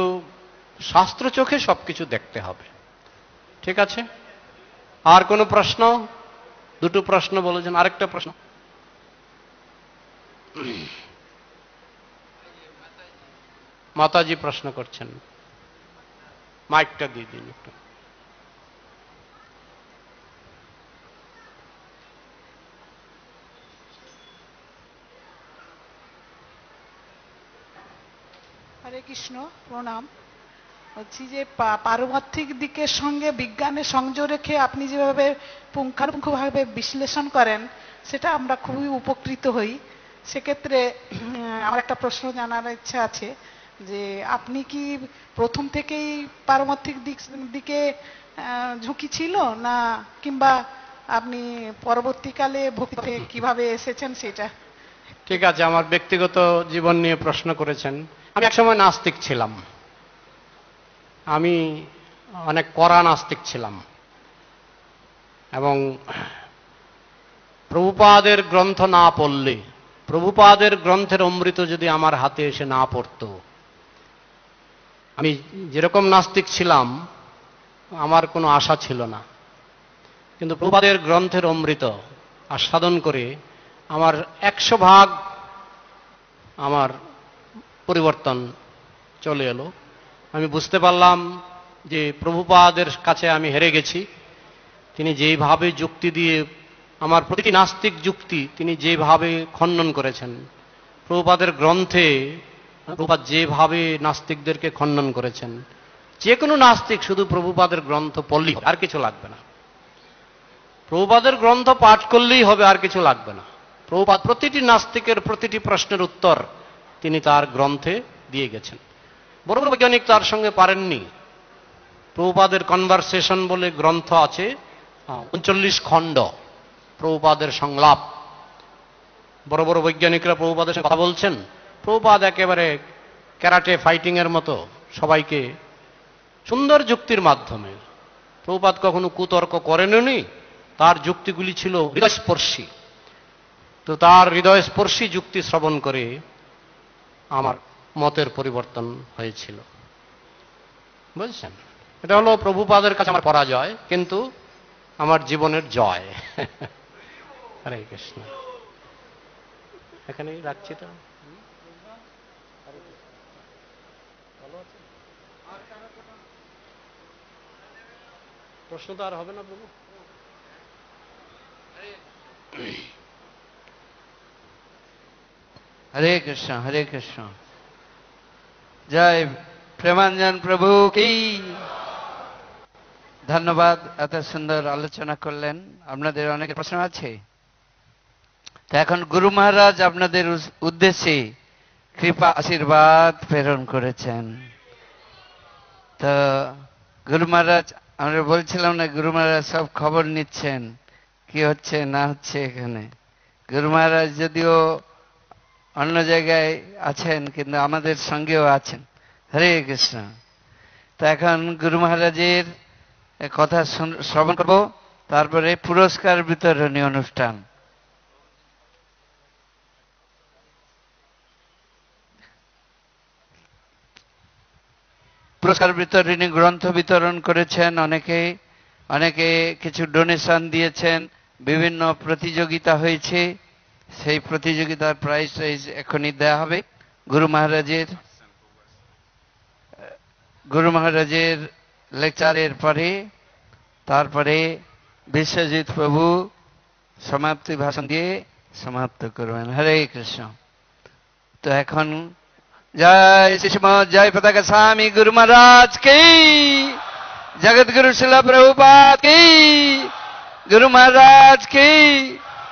শাস্ত্র চোখে সব কিছু দেখতে হবে ঠিক আছে আর কোনো প্রশ্ন দুটো প্রশ্ন বলেছেন আরেকটা প্রশ্ন মাতাজি প্রশ্ন করছেন মাইকটা দিয়ে দিন একটু হরে কৃষ্ণ প্রণাম বলছি যে পারমার্থিক দিকের সঙ্গে বিজ্ঞানের সংযোগ রেখে আপনি যেভাবে পুঙ্খানুপুঙ্খভাবে বিশ্লেষণ করেন সেটা আমরা খুবই উপকৃত হই সেক্ষেত্রে আমার একটা প্রশ্ন জানার ইচ্ছা আছে যে আপনি কি প্রথম থেকেই পারমার্থিক দিক দিকে ঝুঁকি ছিল না কিংবা আপনি পরবর্তীকালে ভক্তিতে কিভাবে এসেছেন সেটা ঠিক আছে আমার ব্যক্তিগত জীবন নিয়ে প্রশ্ন করেছেন আমি একসময় নাস্তিক ছিলাম আমি অনেক কড়া নাস্তিক ছিলাম এবং প্রভুপাদের গ্রন্থ না পড়লে প্রভুপাদের গ্রন্থের অমৃত যদি আমার হাতে এসে না পড়ত আমি যেরকম নাস্তিক ছিলাম আমার কোনো আশা ছিল না কিন্তু প্রভুপাদের গ্রন্থের অমৃত আস্বাদন করে আমার একশো ভাগ আমার পরিবর্তন চলে এলো আমি বুঝতে পারলাম যে প্রভুপাদের কাছে আমি হেরে গেছি তিনি যেভাবে যুক্তি দিয়ে আমার প্রতিটি নাস্তিক যুক্তি তিনি যেভাবে খণ্ডন করেছেন প্রভুপাদের গ্রন্থে প্রভুপাত যেভাবে নাস্তিকদেরকে খণ্ডন করেছেন যে কোনো নাস্তিক শুধু প্রভুপাদের গ্রন্থ পড়লেই হবে আর কিছু লাগবে না প্রভুপাদের গ্রন্থ পাঠ করলেই হবে আর কিছু লাগবে না প্রভুপাত প্রতিটি নাস্তিকের প্রতিটি প্রশ্নের উত্তর তিনি তার গ্রন্থে দিয়ে গেছেন বড় বড় বৈজ্ঞানিক তার সঙ্গে পারেননি প্রভুপাদের কনভারসেশন বলে গ্রন্থ আছে উনচল্লিশ খণ্ড প্রভুপাদের সংলাপ বড় বড় বৈজ্ঞানিকরা প্রভুপাদের সঙ্গে কথা বলছেন প্রভুপাদ একেবারে ক্যারাটে ফাইটিংয়ের মতো সবাইকে সুন্দর যুক্তির মাধ্যমে প্রভুপাত কখনো কুতর্ক করেননি তার যুক্তিগুলি ছিল হৃদয়স্পর্শী তো তার হৃদয়স্পর্শী যুক্তি শ্রবণ করে আমার হ্যাঁ। মতের পরিবর্তন হয়েছিল বুঝছেন এটা হলো প্রভুপাদের কাছে আমার পরাজয় কিন্তু আমার জীবনের জয় হরে কৃষ্ণ এখানেই রাখছি তো প্রশ্ন তো আর হবে না প্রভু হ্যাঁ। হরে কৃষ্ণ হরে কৃষ্ণ জয় প্রেমাঞ্জন প্রভু কি ধন্যবাদ এত সুন্দর আলোচনা করলেন আপনাদের অনেক প্রশ্ন আছে তো এখন গুরু মহারাজ আপনাদের উদ্দেশ্যে কৃপা আশীর্বাদ প্রেরণ করেছেন তো গুরু মহারাজ আমরা বলছিলাম না গুরু মহারাজ সব খবর নিচ্ছেন কি হচ্ছে না হচ্ছে এখানে গুরু মহারাজ যদিও অন্য জায়গায় আছেন কিন্তু আমাদের সঙ্গেও আছেন হরে কৃষ্ণ তো এখন গুরু মহারাজের কথা শ্রবণ করব তারপরে পুরস্কার বিতরণী অনুষ্ঠান পুরস্কার বিতরণী গ্রন্থ বিতরণ করেছেন অনেকে অনেকে কিছু ডোনেশন দিয়েছেন বিভিন্ন প্রতিযোগিতা হয়েছে সেই প্রতিযোগিতার প্রাইজ টাইজ এখনই দেয়া হবে গুরু মহারাজের গুরু মহারাজের লেকচারের পরে তারপরে বিশ্বজিৎ প্রভু সমাপ্তি ভাষণ দিয়ে সমাপ্ত করবেন হরে কৃষ্ণ তো এখন জয় শিশুম জয় পতাকা স্বামী গুরু মহারাজ কে জগৎগুরু শিলা প্রভুপাত কে গুরু মহারাজ কে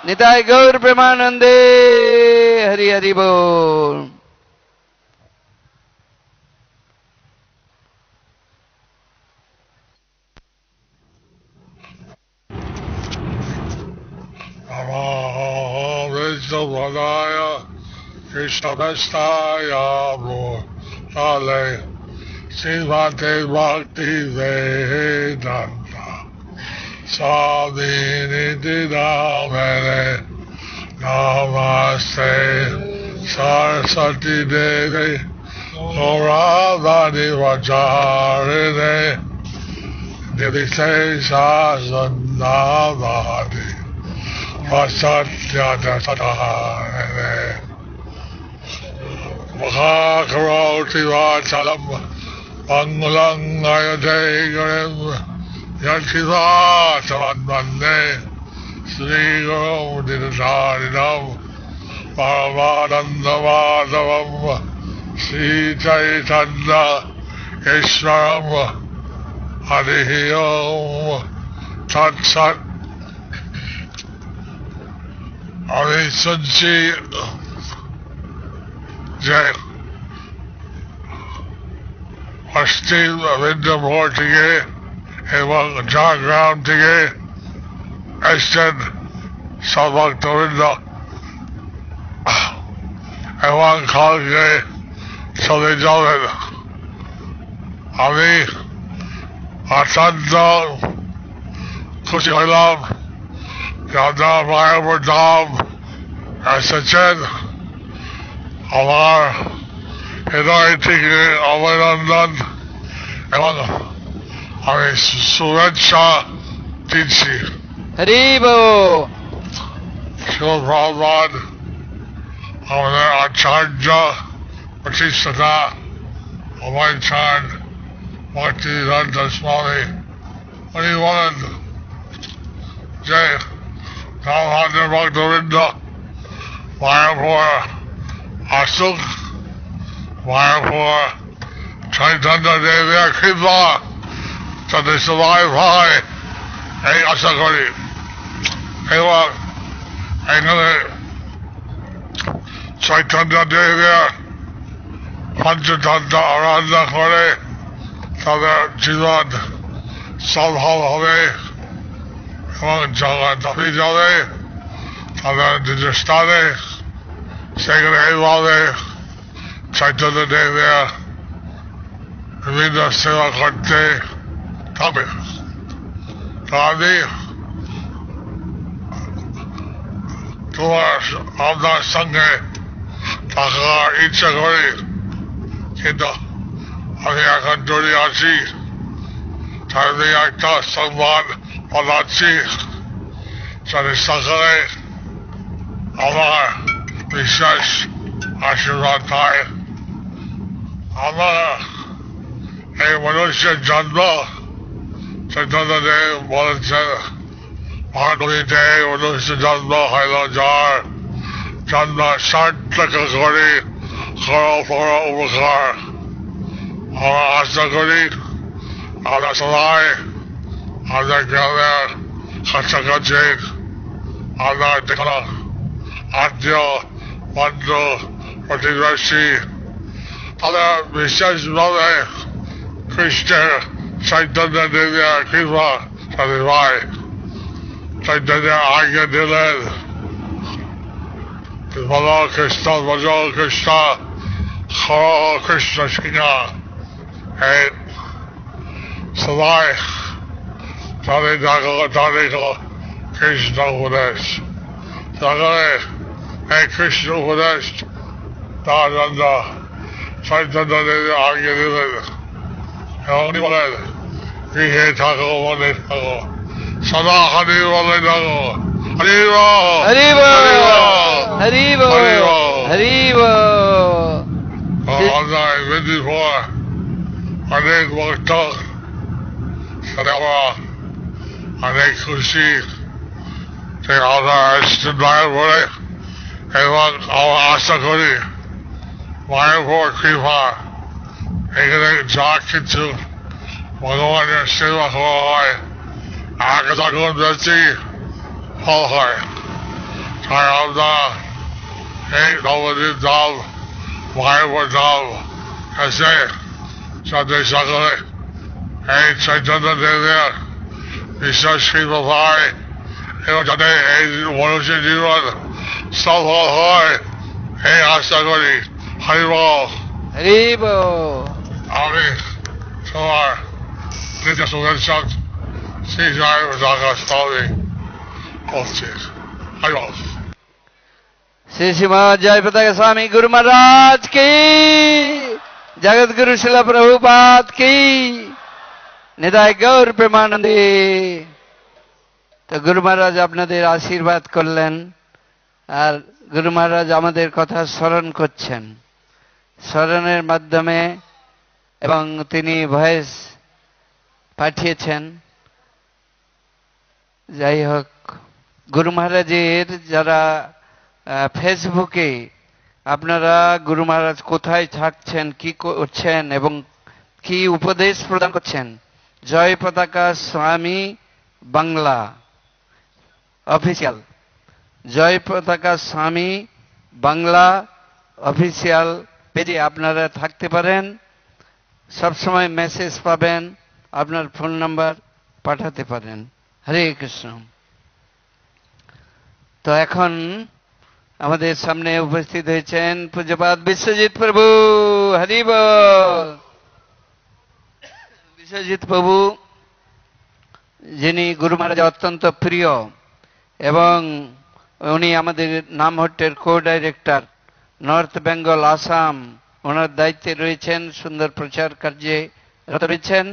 निताय गौर प्रेमानंदे हरि हरि बोल Vishnavadaya Krishnavastaya Rurale Srivate Bhakti Vedanta Sadiniti Damere Namaste Sarasati Devi Noradani Vajarine Dilite Sasanadani Vasatya Tatarine Mahakaroti Vachalam Mangalang Ayadegarim यक्षिषा शरद्वन्दे श्रीगुरुमुदिरसारिणम् परमानन्दमाधवम् Sri Chaitanya ईश्वरम् हरिः ओम् तत्सत् हमें सच्चे जय अस्थिर रविंद्र भट्ट के about the campground today. I said, someone to window. I want Calgary, so they don't I I mean, love. it. Ali, Atando, Kushilam, Yadam, Ayabadam, Asachin, Amar, Hidari Tiki, Away London, and હવે સુરત શાહ તીરસિંહ હરીબો શિવભાબાદ અમારે આચાર્ય પછી સદા અમારી છાંડ ભક્તિ રાજ દસમાવી પરિવર્ત જય રામ હાજર ભક્ત વૃંદ માયાપુર અસુખ માયાપુર ચૈતન્ય દેવી અખિલા so they survive high. Hey, Asakori. Hey, look. Hey, another. Chaitanya Devya. Panchatanta Aradha Kore. Tada Jivad. Sadhav Hove. Among Jala Dhabi Jale. Tada Dijastade. Sagar Evade. Chaitanya Devya. Vida Seva Kante. Chaitanya topics. Are these towards of the সঙ্গে থাকার ইচ্ছা করে কিন্তু আমি এখন জড়িয়ে আছি তাদের একটা সংবাদ পাঠাচ্ছি তাদের সকালে আমার বিশ্বাস আশীর্বাদ হয় আমার এই মনুষ্যের জন্ম another day, one day, day, one day, one day, one day, one day, one day, one day, one day, one day, one day, one day, one day, one day, one day, one day, one Chaitanya দেবী কৃপা তাদের ভাই চৈতন্য আজ্ঞা দিলেন বল কৃষ্ণ বজ কৃষ্ণ হর কৃষ্ণ সিংহা এই সবাই তাদের তাদের কৃষ্ণ উপদেশ তারপরে এই কৃষ্ণ উপদেশ তার চৈতন্য দেবী আজ্ঞা দিলেন এবং উনি বলেন ಹೀಗೆ ಸಾಗೋ ಒಳ್ಳೆ ಸಾಗೋ ಸದಾ ಹರಿಯುವ ಒಳ್ಳೆಯದಾಗೋ ಹರಿಯುವ ಹರಿವ ಹರಿವ ಹರಿವ on I ready for ಅನೇಕ ಭಕ್ತ ಸದವ ಅನೇಕ ಖುಷಿ ಅವರ ಅಷ್ಟಿದ್ದಾರೆ ಬಳೆ এবং আমার আশা করি মায়ের উপর কৃপা এখানে যা কিছু ভগবানের সেবা হওয়া হয় আগে তখন বেশি ফল হয় তাই আমরা এই নবদ্বীপ ধাম মায়াপুর ধাম এসে যাতে সকলে এই চৈতন্য দেবের বিশ্বাস শিল্প হয় এবং যাতে এই মানুষের জীবন সফল হয় এই আশা করি হরিব হরিব আমি তোমার net als een zakt. Sinds wij we zagen spanning opzicht. Hij was. Shri श्रीमान जय पता स्वामी गुरु महाराज की जगत गुरु शिला प्रभुपाद की নিদায় গৌর প্রেমানন্দে তো গুরু মহারাজ আপনাদের আশীর্বাদ করলেন আর গুরু মহারাজ আমাদের কথা স্মরণ করছেন স্মরণের মাধ্যমে এবং তিনি ভয়েস পাঠিয়েছেন যাই হোক গুরু মহারাজের যারা ফেসবুকে আপনারা গুরু মহারাজ কোথায় থাকছেন কি করছেন এবং কি উপদেশ প্রদান করছেন জয় পতাকা স্বামী বাংলা অফিসিয়াল জয় পতাকা স্বামী বাংলা অফিসিয়াল পেজে আপনারা থাকতে পারেন সবসময় মেসেজ পাবেন আপনার ফোন নাম্বার পাঠাতে পারেন হরে কৃষ্ণ তো এখন আমাদের সামনে উপস্থিত হয়েছেন পূজ্যপাত বিশ্বজিৎ প্রভু হরিব বিশ্বজিৎ প্রভু যিনি গুরু মহারাজ অত্যন্ত প্রিয় এবং উনি আমাদের নাম হট্টের co director north Bengal Assam ওনার দায়িত্বে রয়েছেন সুন্দর প্রচার কার্যে রয়েছেন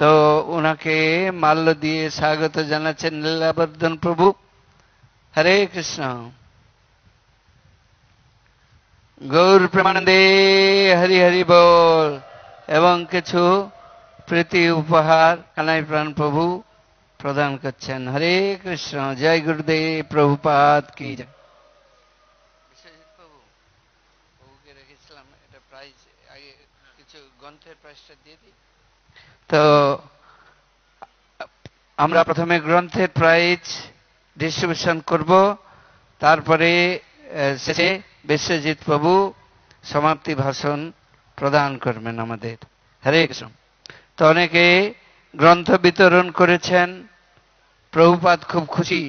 তো ওনাকে মাল্য দিয়ে স্বাগত জানাচ্ছেন লীলাবর্ধন প্রভু হরে কৃষ্ণ গৌর প্রমাণে হরি হরি বল এবং কিছু প্রীতি উপহার কানাই প্রাণ প্রভু প্রদান করছেন হরে কৃষ্ণ জয় গুরুদেব প্রভুপাত কি রেখেছিলাম এটা প্রাইজ আগে কিছু গ্রন্থের প্রাইজটা দিয়ে তো আমরা প্রথমে গ্রন্থের প্রাইজ ডিস্ট্রিবিউশন করব তারপরে শেষে বিশ্বজিৎ প্রভু সমাপ্তি ভাষণ প্রদান করবেন আমাদের হরে কৃষ্ণ তো অনেকে গ্রন্থ বিতরণ করেছেন প্রভুপাত খুব খুশি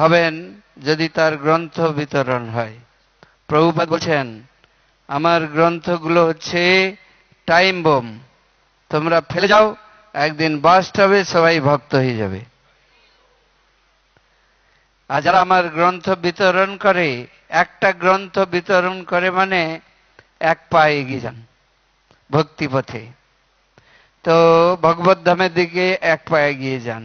হবেন যদি তার গ্রন্থ বিতরণ হয় প্রভুপাত বলছেন আমার গ্রন্থগুলো হচ্ছে টাইম বোম তোমরা ফেলে যাও একদিন বাস্ট হবে সবাই ভক্ত হয়ে যাবে আর যারা আমার গ্রন্থ বিতরণ করে একটা গ্রন্থ বিতরণ করে মানে এক পা এগিয়ে যান ভক্তি পথে তো ভগবত ধামের দিকে এক পা এগিয়ে যান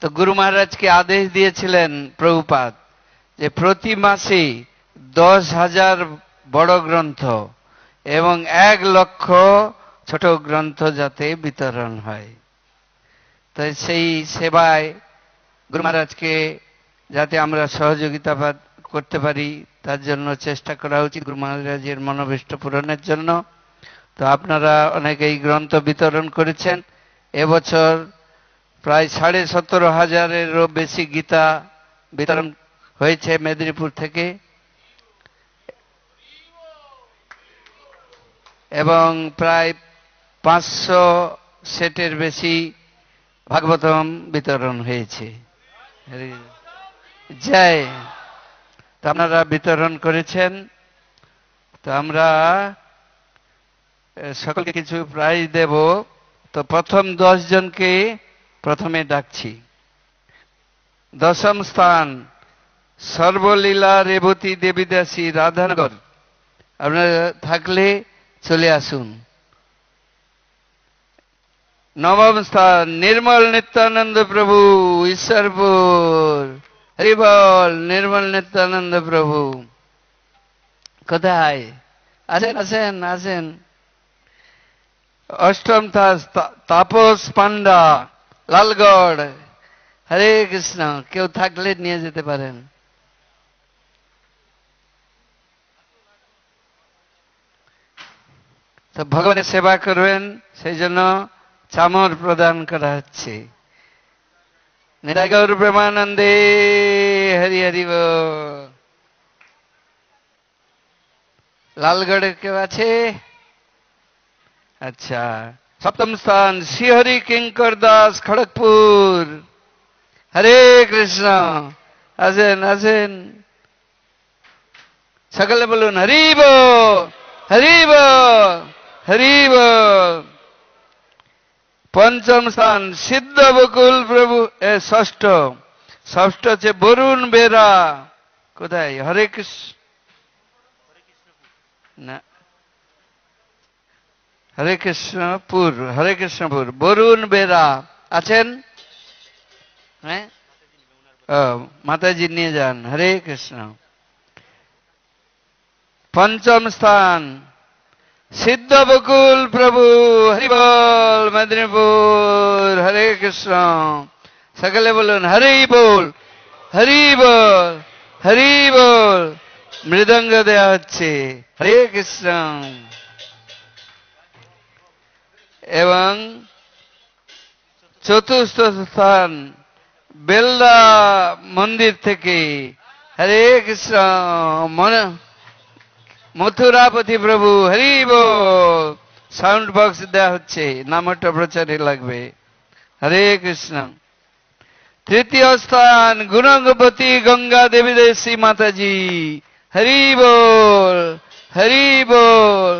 তো গুরু মহারাজকে আদেশ দিয়েছিলেন প্রভুপাত যে প্রতি মাসে দশ হাজার বড় গ্রন্থ এবং এক লক্ষ ছোট গ্রন্থ যাতে বিতরণ হয় তাই সেই সেবায় গুরু মহারাজকে যাতে আমরা সহযোগিতা করতে পারি তার জন্য চেষ্টা করা উচিত গুরু মহারাজের মনোবিষ্ট পূরণের জন্য তো আপনারা অনেকেই গ্রন্থ বিতরণ করেছেন এবছর প্রায় সাড়ে সতেরো হাজারেরও বেশি গীতা বিতরণ হয়েছে মেদিনীপুর থেকে এবং প্রায় পাঁচশো সেটের বেশি ভাগবতম বিতরণ হয়েছে যাই তো আপনারা বিতরণ করেছেন তো আমরা সকলকে কিছু প্রাইজ দেব তো প্রথম দশ জনকে প্রথমে ডাকছি দশম স্থান সর্বলীলা রেবতী দেবীদাসী রাধানগর আপনারা থাকলে চলে আসুন নবম স্থান নির্মল নিত্যানন্দ প্রভু ঈশ্বরপুর বল নির্মল নিত্যানন্দ প্রভু কোথায় আছেন আছেন আছেন অষ্টম তাপস পান্ডা লালগড় হরে কৃষ্ণ কেউ থাকলে নিয়ে যেতে পারেন তো ভগবানের সেবা করবেন সেই জন্য চামর প্রদান করা হচ্ছে নিরাগর প্রেমানন্দে হরি হরি লালগড়ের কেউ আছে আচ্ছা সপ্তম স্থান শ্রীহরি কিঙ্কর দাস খড়গপুর হরে কৃষ্ণ আসেন আসেন সকালে বলুন হরিব হরিব হরিব পঞ্চম স্থান সিদ্ধ বকুল প্রভু এ ষষ্ঠ ষষ্ঠ হচ্ছে বরুণ বেরা কোথায় হরে কৃষ্ণ না হরে কৃষ্ণপুর হরে কৃষ্ণপুর বরুণ বেরা আছেন হ্যাঁ মাতাজি নিয়ে যান হরে কৃষ্ণ পঞ্চম স্থান सिद्ध बकुल प्रभु হরিবল মেদিনীপুর হরে কৃষ্ণ সকলে বলুন হরি বল হরি বল হরি বল মৃদঙ্গ দেয়া হচ্ছে হরে কৃষ্ণ এবং চতুর্থ স্থান বেলদা মন্দির থেকে হরে কৃষ্ণ মনে মথুরাপতি প্রভু হরিব সাউন্ড বক্স দেওয়া হচ্ছে নামটা প্রচারে লাগবে হরে কৃষ্ণ তৃতীয় স্থান গুণগপতি গঙ্গা দেবী দেশী মাতাজি হরি বল হরি বল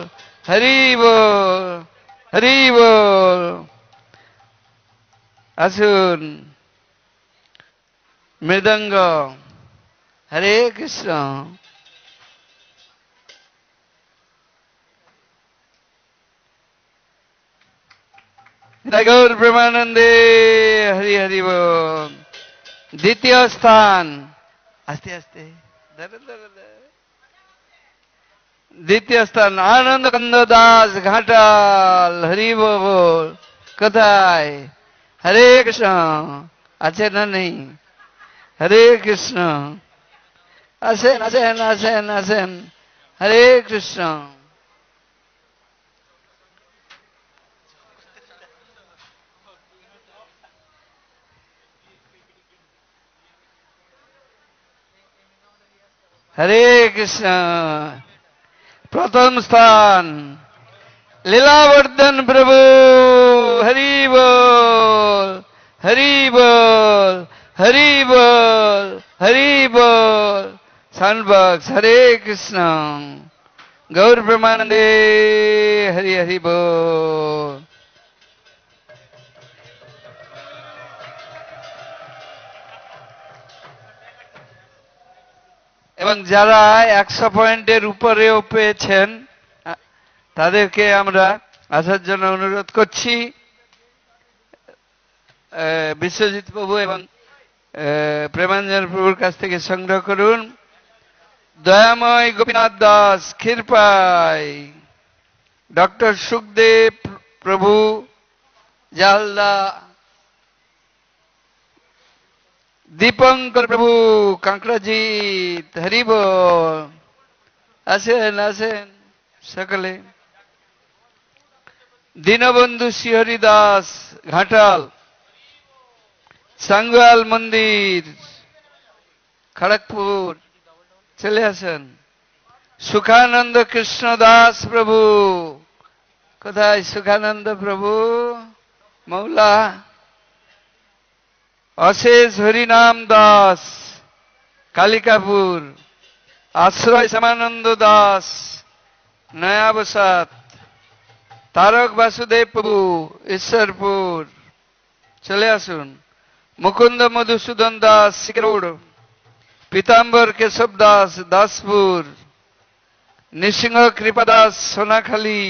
হরি বল হরি বল আসুন মৃদঙ্গ হরে কৃষ্ণ टैगोर ब्रह्मानंदे हरि हरि वो द्वितीय स्थान हस्ते हस्ते द्वितीय स्थान आनंद कंददास घाटाल हरि वो बोल कथाय हरे कृष्ण अचेन नहीं हरे कृष्ण असेन असेन असेन असेन हरे कृष्ण हरे कृष्ण प्रथम स्थान लीलावर्धन प्रभु हरि बोल हरि बोल हरि बोल हरि बोल सनबक्स हरे कृष्ण गौर प्रमानंदे हरि हरि बोल এবং যারা একশো পয়েন্টের উপরেও পেয়েছেন তাদেরকে আমরা আসার জন্য অনুরোধ করছি বিশ্বজিৎ প্রভু এবং প্রেমাঞ্জন প্রভুর কাছ থেকে সংগ্রহ করুন দয়াময় গোপীনাথ দাস ক্ষীরপাই ডক্টর সুখদেব প্রভু জালদা দীপঙ্কর প্রভু कांकड़ाजीत হরিব আসেন আসেন সকলে দীনবন্ধু শিহরি দাস ঘাটাল সাঙ্গাল মন্দির খড়গপুর চলে আসেন সুখানন্দ কৃষ্ণ দাস প্রভু কোথায় সুখানন্দ প্রভু মৌলা অশেষ হরিনাম দাস কালিকাপুর আশ্রয় শ্যামানন্দ দাস নয়াবসাত তারক বাসুদেব প্রভু ঈশ্বরপুর চলে আসুন মুকুন্দ মধুসূদন দাস শিকরৌড় পীতাম্বর কেশব দাস দাসপুর নৃসিংহ কৃপা দাস সোনাখালী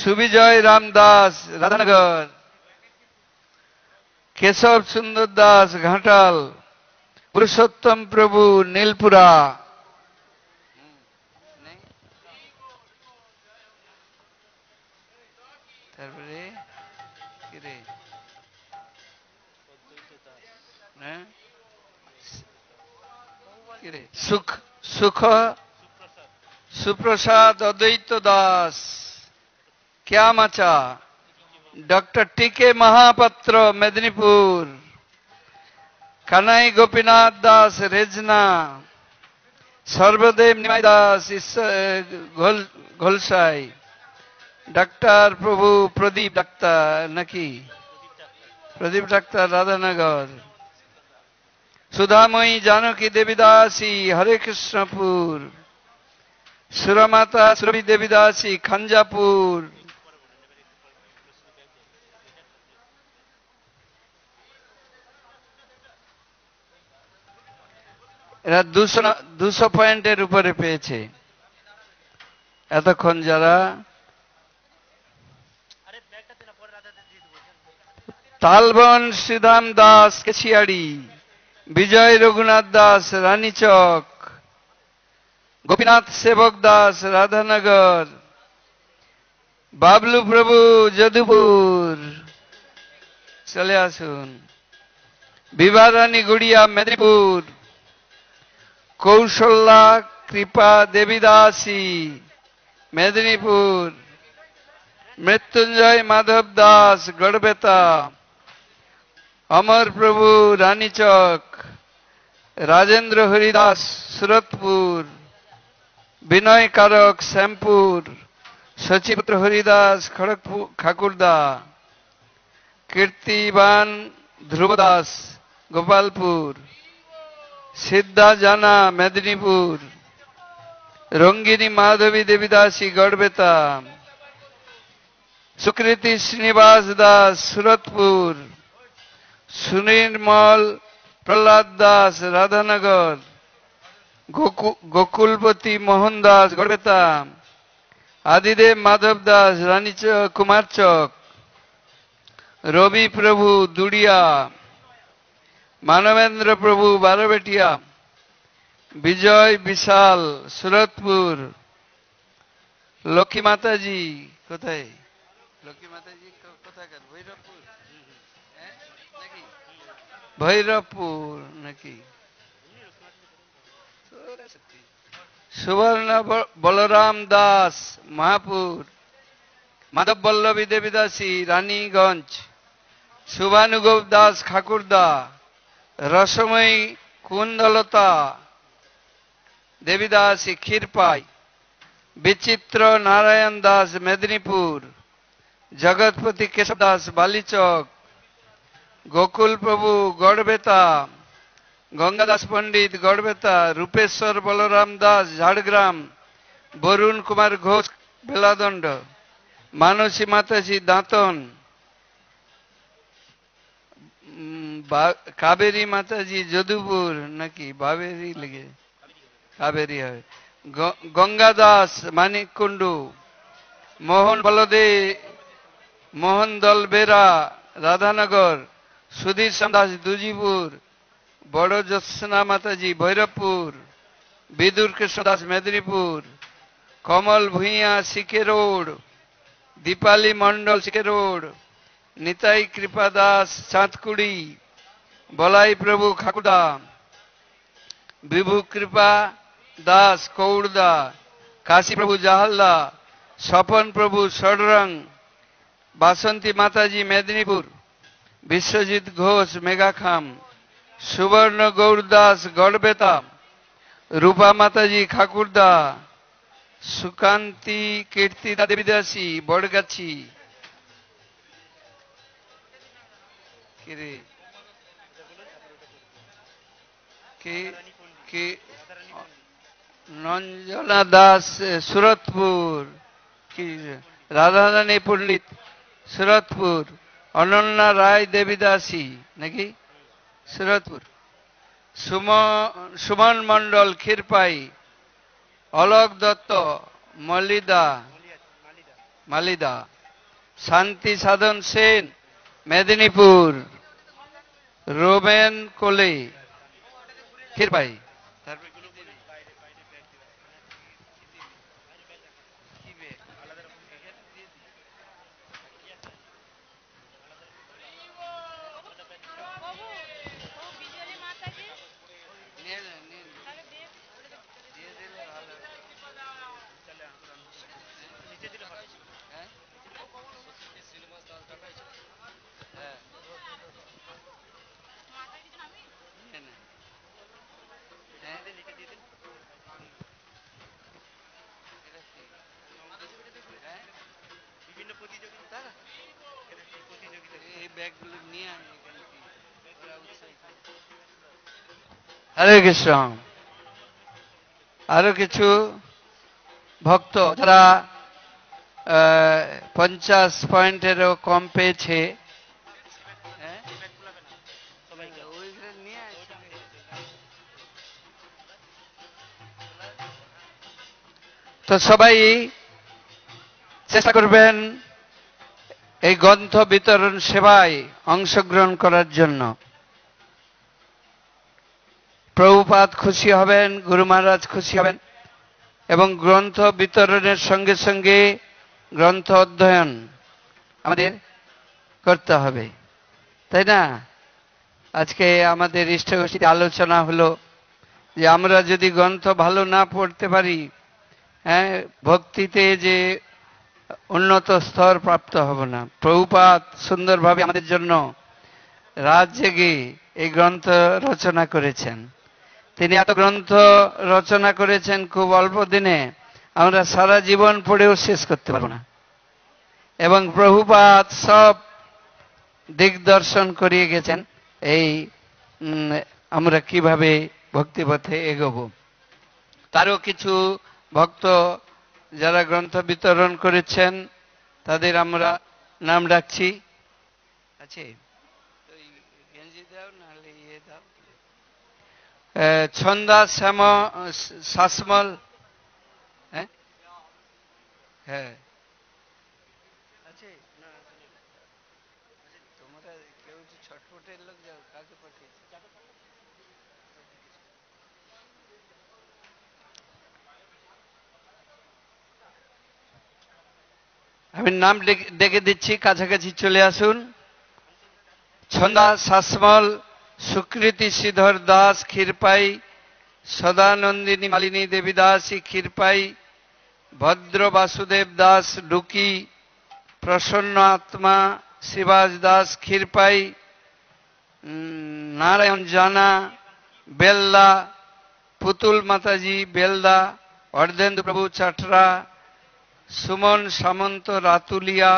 সুবিজয় রাম দাস রাধানগর কেশব সুন্দর দাস ঘাটাল পুরুষোত্তম প্রভু নীলপুরা তারপরে হ্যাঁ? সুখ সুখ সুপ্রসাদ অদ্বৈত দাস क्या मचा डॉक्टर टीके महापत्र मेदिनीपुर कनाई गोपीनाथ दास रेजना सर्वदेव निमाई दास घोलसाई डॉक्टर प्रभु प्रदीप डाक्तार नकी प्रदीप डाक्तार राधानगर सुधामयी जानकी देवीदासी हरे कृष्णपुर सुरमाता सुरभि देवीदासी खंजापुर এরা দুশো দুশো পয়েন্টের উপরে পেয়েছে এতক্ষণ যারা তালবন শ্রীধাম দাস কেছিয়াড়ি বিজয় রঘুনাথ দাস রানীচক গোপীনাথ সেবক দাস রাধানগর বাবলু প্রভু যদুপুর চলে আসুন বিভারানী গুড়িয়া মেদিনীপুর কৌশল্যা কৃপা দেবীদাসী মেদিনীপুর মৃত্যুঞ্জয় মাধব দাস গড়বেতা অমর প্রভু রানীচক রাজেন্দ্র হরিদাস সুরতপুর বিনয় কারক শ্যামপুর সচিপুত্র হরিদাস খড়গপুর খাকুরদা কীর্তিবান ধ্রুব দাস গোপালপুর সিদ্ধা জানা মেদিনীপুর রঙ্গিনী মাধবী দেবীদাসী গড়বেতা সুকৃতি শ্রীনিবাস দাস সুরতপুর সুনির্মল প্রহ্লাদ দাস রাধানগর গোকুলপতি মোহন দাস গড়বেতা আদিদেব মাধব দাস রানী কুমার চক রবি প্রভু দুড়িয়া মানবেন্দ্র প্রভু বারবেটিয়া বিজয় বিশাল সুরতপুর লক্ষ্মী মাতাজি কোথায় লক্ষ্মী মাতাজি কোথাকার ভৈরবপুর হ্যাঁ? ভৈরবপুর নাকি সুবর্ণ বলরাম দাস মহাপুর মাধব বল্লভী দেবীদাসী রানীগঞ্জ শুভানুগোপ দাস খাকুরদা রসময়ী কুন্দলতা দেবীদাসী ক্ষীরপাই বিচিত্র নারায়ণ দাস মেদিনীপুর জগৎপতি কেশবদাস বালিচক গোকুল প্রভু গড়বেতা গঙ্গা দাস পণ্ডিত গড়বেতা রূপেশ্বর বলরাম দাস ঝাড়গ্রাম বরুণ কুমার ঘোষ বেলাদণ্ড মানসী মাতাজী দাঁতন কাবেরী মাতাজি যদুপুর নাকি বাবেরি লেগে কাবেরী হবে গঙ্গা দাস মানিক কুণ্ডু মোহন বলদে মোহন দল দলবেরা রাধানগর সুধীর দাস দুজিপুর বড় জোৎসনা মাতাজি Bhairabpur Bidur Krishna Das Medinipur Kamal Bhuiyan C K road Dipali Mondal C K road Nitai Kripa Das চাঁদকুড়ি বলাই প্রভু খাকুদা বিভু কৃপা দাস কৌড়দা কাশী প্রভু জাহালদা স্বপন প্রভু সডরং বাসন্তী মাতাজি মেদিনীপুর বিশ্বজিৎ ঘোষ মেঘাখাম সুবর্ণ গৌরদাস গড়বেতা রূপা মাতাজি খাকুরদা সুকান্তি কীর্তিদা দেবীদাসী বড়গাছি কিরে કે দাস সুরতপুর কি સુરતપુર রাধারানী পণ্ডিত সুরতপুর অনন্যা রায় দেবীদাসী নাকি সুরতপুর সুমন মন্ডল ক্ষীরপাই অলোক দত্ত মলিদা মালিদা শান্তি সাধন সেন মেদিনীপুর রোমেন কোলে फिर भाई হরে কৃষ্ণ আরো কিছু ভক্ত যারা পঞ্চাশ পয়েন্টেরও কম পেয়েছে তো সবাই চেষ্টা করবেন এই গ্রন্থ বিতরণ সেবায় অংশগ্রহণ করার জন্য প্রভুপাত খুশি হবেন গুরু মহারাজ খুশি হবেন এবং গ্রন্থ বিতরণের সঙ্গে সঙ্গে গ্রন্থ অধ্যয়ন আমাদের করতে হবে তাই না আজকে আমাদের ইষ্টগোষ্ঠীতে আলোচনা হলো যে আমরা যদি গ্রন্থ ভালো না পড়তে পারি হ্যাঁ ভক্তিতে যে উন্নত স্তর প্রাপ্ত হব না প্রভুপাত সুন্দরভাবে আমাদের জন্য রাত জেগে এই গ্রন্থ রচনা করেছেন তিনি এত গ্রন্থ রচনা করেছেন খুব অল্প দিনে আমরা সারা জীবন পড়েও শেষ করতে পারব না এবং প্রভুপাত সব দিগদর্শন করিয়ে গেছেন এই আমরা কিভাবে ভক্তিপথে এগোব তারও কিছু ভক্ত যারা গ্রন্থ বিতরণ করেছেন তাদের আমরা নাম ডাকছি আছে ছন্দা শ্যাম শাসমল হ্যাঁ হ্যাঁ আমি নাম ডেকে দিচ্ছি কাছাকাছি চলে আসুন ছন্দা শাসমল সুকৃতি শ্রীধর দাস ক্ষীরপাই সদানন্দিনী মালিনী দেবী দাসী ক্ষীরপাই ভদ্র বাসুদেব দাস ডুকি প্রসন্ন আত্মা শিবাজ দাস ক্ষীরপাই নারায়ণ জানা বেল্লা পুতুল মাতাজি বেল্লা অর্ধেন্দ্র প্রভু চাটরা সুমন সামন্ত রাতুলিয়া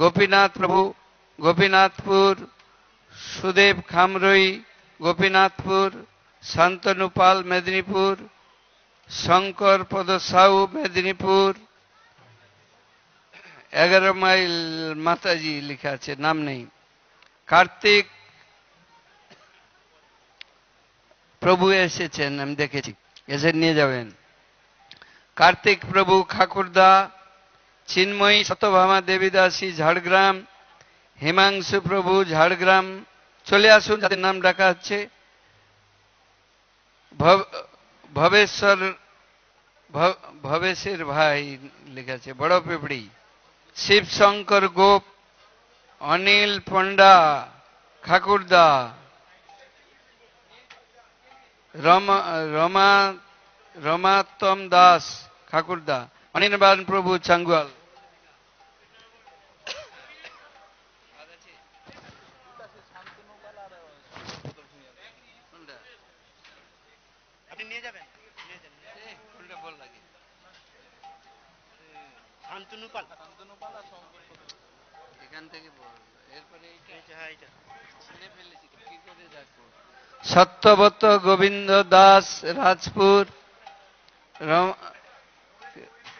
গোপীনাথ প্রভু গোপীনাথপুর সুদেব খামরই গোপীনাথপুর শান্তনুপাল মেদিনীপুর শঙ্কর পদ সাউ মেদিনীপুর এগারো মাইল মাতাজি লিখা আছে নাম নেই কার্তিক প্রভু এসেছেন আমি দেখেছি এসে নিয়ে যাবেন কার্তিক প্রভু খাকুরদা চিন্ময়ী শতভামা দেবীদাসী ঝাড়গ্রাম হিমাংশু প্রভু ঝাড়গ্রাম চলে আসুন যাদের নাম ডাকা হচ্ছে ভবেশ্বর ভবেশের ভাই লেখা আছে বড় পেপড়ি শিবশঙ্কর গোপ অনিল পণ্ডা খাকুরদা রমা রমা রমাতম দাস খাকুরদা অনির্বাণ প্রভু চাঙ্গুয়াল রঞ্জনুপাল রঞ্জনুপাল আর শঙ্কর এখান থেকে এরপরে এইটা এইটা ছেড়ে ফেলেছি কি করে যাবো সত্যবত গোবিন্দ দাস রাজপুর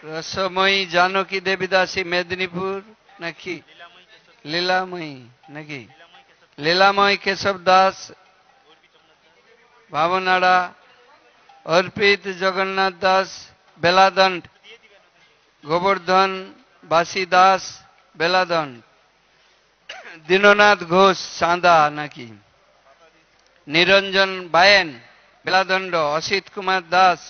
রসময়ী জানকী দেবী দাসী মেদিনীপুর নাকি লীলাময়ী নাকি লীলাময়ী কেশব দাস ভাবনাড়া अर्पित जगन्नाथ दास बेलादंड गोवर्धन বাসি দাস বেলাদন দীননাথ ঘোষ চাঁদা নাকি নিরঞ্জন বায়েন বেলাদণ্ড অসিত কুমার দাস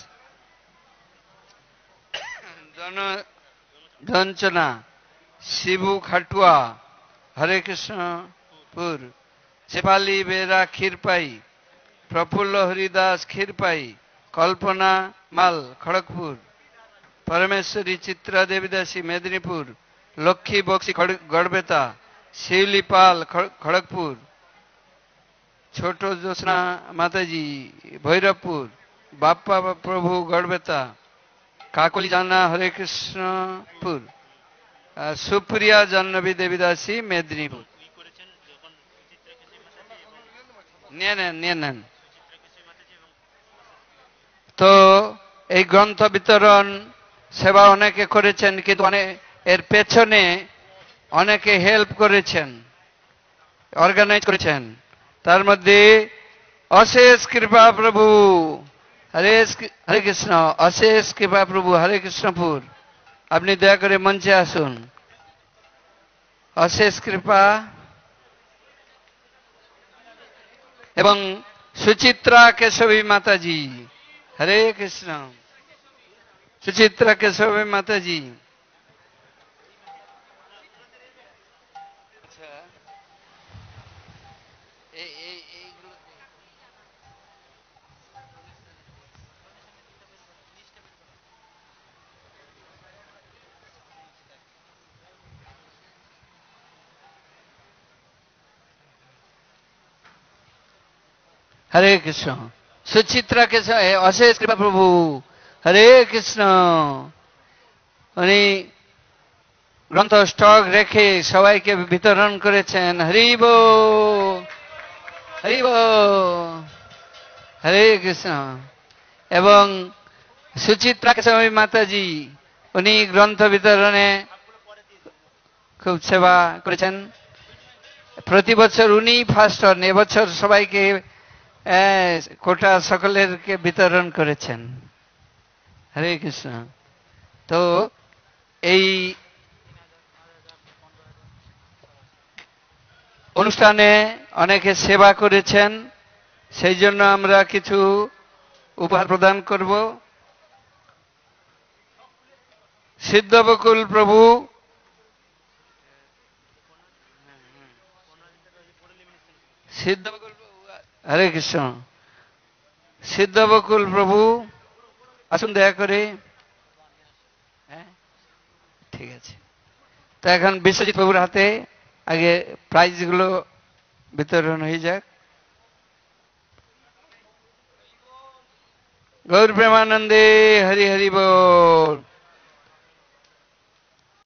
ধনচনা শিবু খাটুয়া হরে কৃষ্ণপুর শেফালি বেরা ক্ষীরপাই প্রফুল্ল হরিদাস ক্ষীরপাই কল্পনা মাল খড়গপুর পরমেশ্বরী চিত্রা দেবী দাসী মেদিনীপুর লক্ষ্মী বক্সি গড়বেতা শিউলি পাল খড়গপুর ছোট জোসনা মাতাজি ভৈরবপুর বাপ্পা প্রভু গড়বেতা কাকলি জানা হরে কৃষ্ণপুর সুপ্রিয়া জাহ্নবী দেবী দাসী মেদিনীপুর নিয়ে নেন নিয়ে নেন তো এই গ্রন্থ বিতরণ সেবা অনেকে করেছেন কিন্তু অনেক এর পেছনে অনেকে হেল্প করেছেন অর্গানাইজ করেছেন তার মধ্যে অশেষ কৃপা প্রভু হরে হরে কৃষ্ণ অশেষ কৃপা প্রভু হরে কৃষ্ণপুর আপনি দয়া করে মঞ্চে আসুন অশেষ কৃপা এবং সুচিত্রা কেশবী মাতাজি হরে কৃষ্ণ सुचित्रा कैसे हुए माता जी हरे कृष्ण सुचित्रा के है अशेष कृपा प्रभु হরে কৃষ্ণ উনি গ্রন্থ স্টক রেখে সবাইকে বিতরণ করেছেন হরিব হরিব হরে কৃষ্ণ এবং সুচিত্রা স্বামী মাতাজি উনি গ্রন্থ বিতরণে খুব সেবা করেছেন প্রতি বছর উনি ফার্স্ট হন এবছর সবাইকে কোটা সকলেরকে বিতরণ করেছেন হরে কৃষ্ণ তো এই অনুষ্ঠানে অনেকে সেবা করেছেন সেই জন্য আমরা কিছু উপহার প্রদান করব সিদ্ধবকুল প্রভু সিদ্ধবকুল হরে কৃষ্ণ সিদ্ধবকুল প্রভু আসুন দয়া করে হ্যাঁ ঠিক আছে তো এখন বিশ্বজিৎ বাবুর হাতে আগে প্রাইজগুলো বিতরণ হয়ে যাক গৌর প্রেমানন্দে হরি হরি বল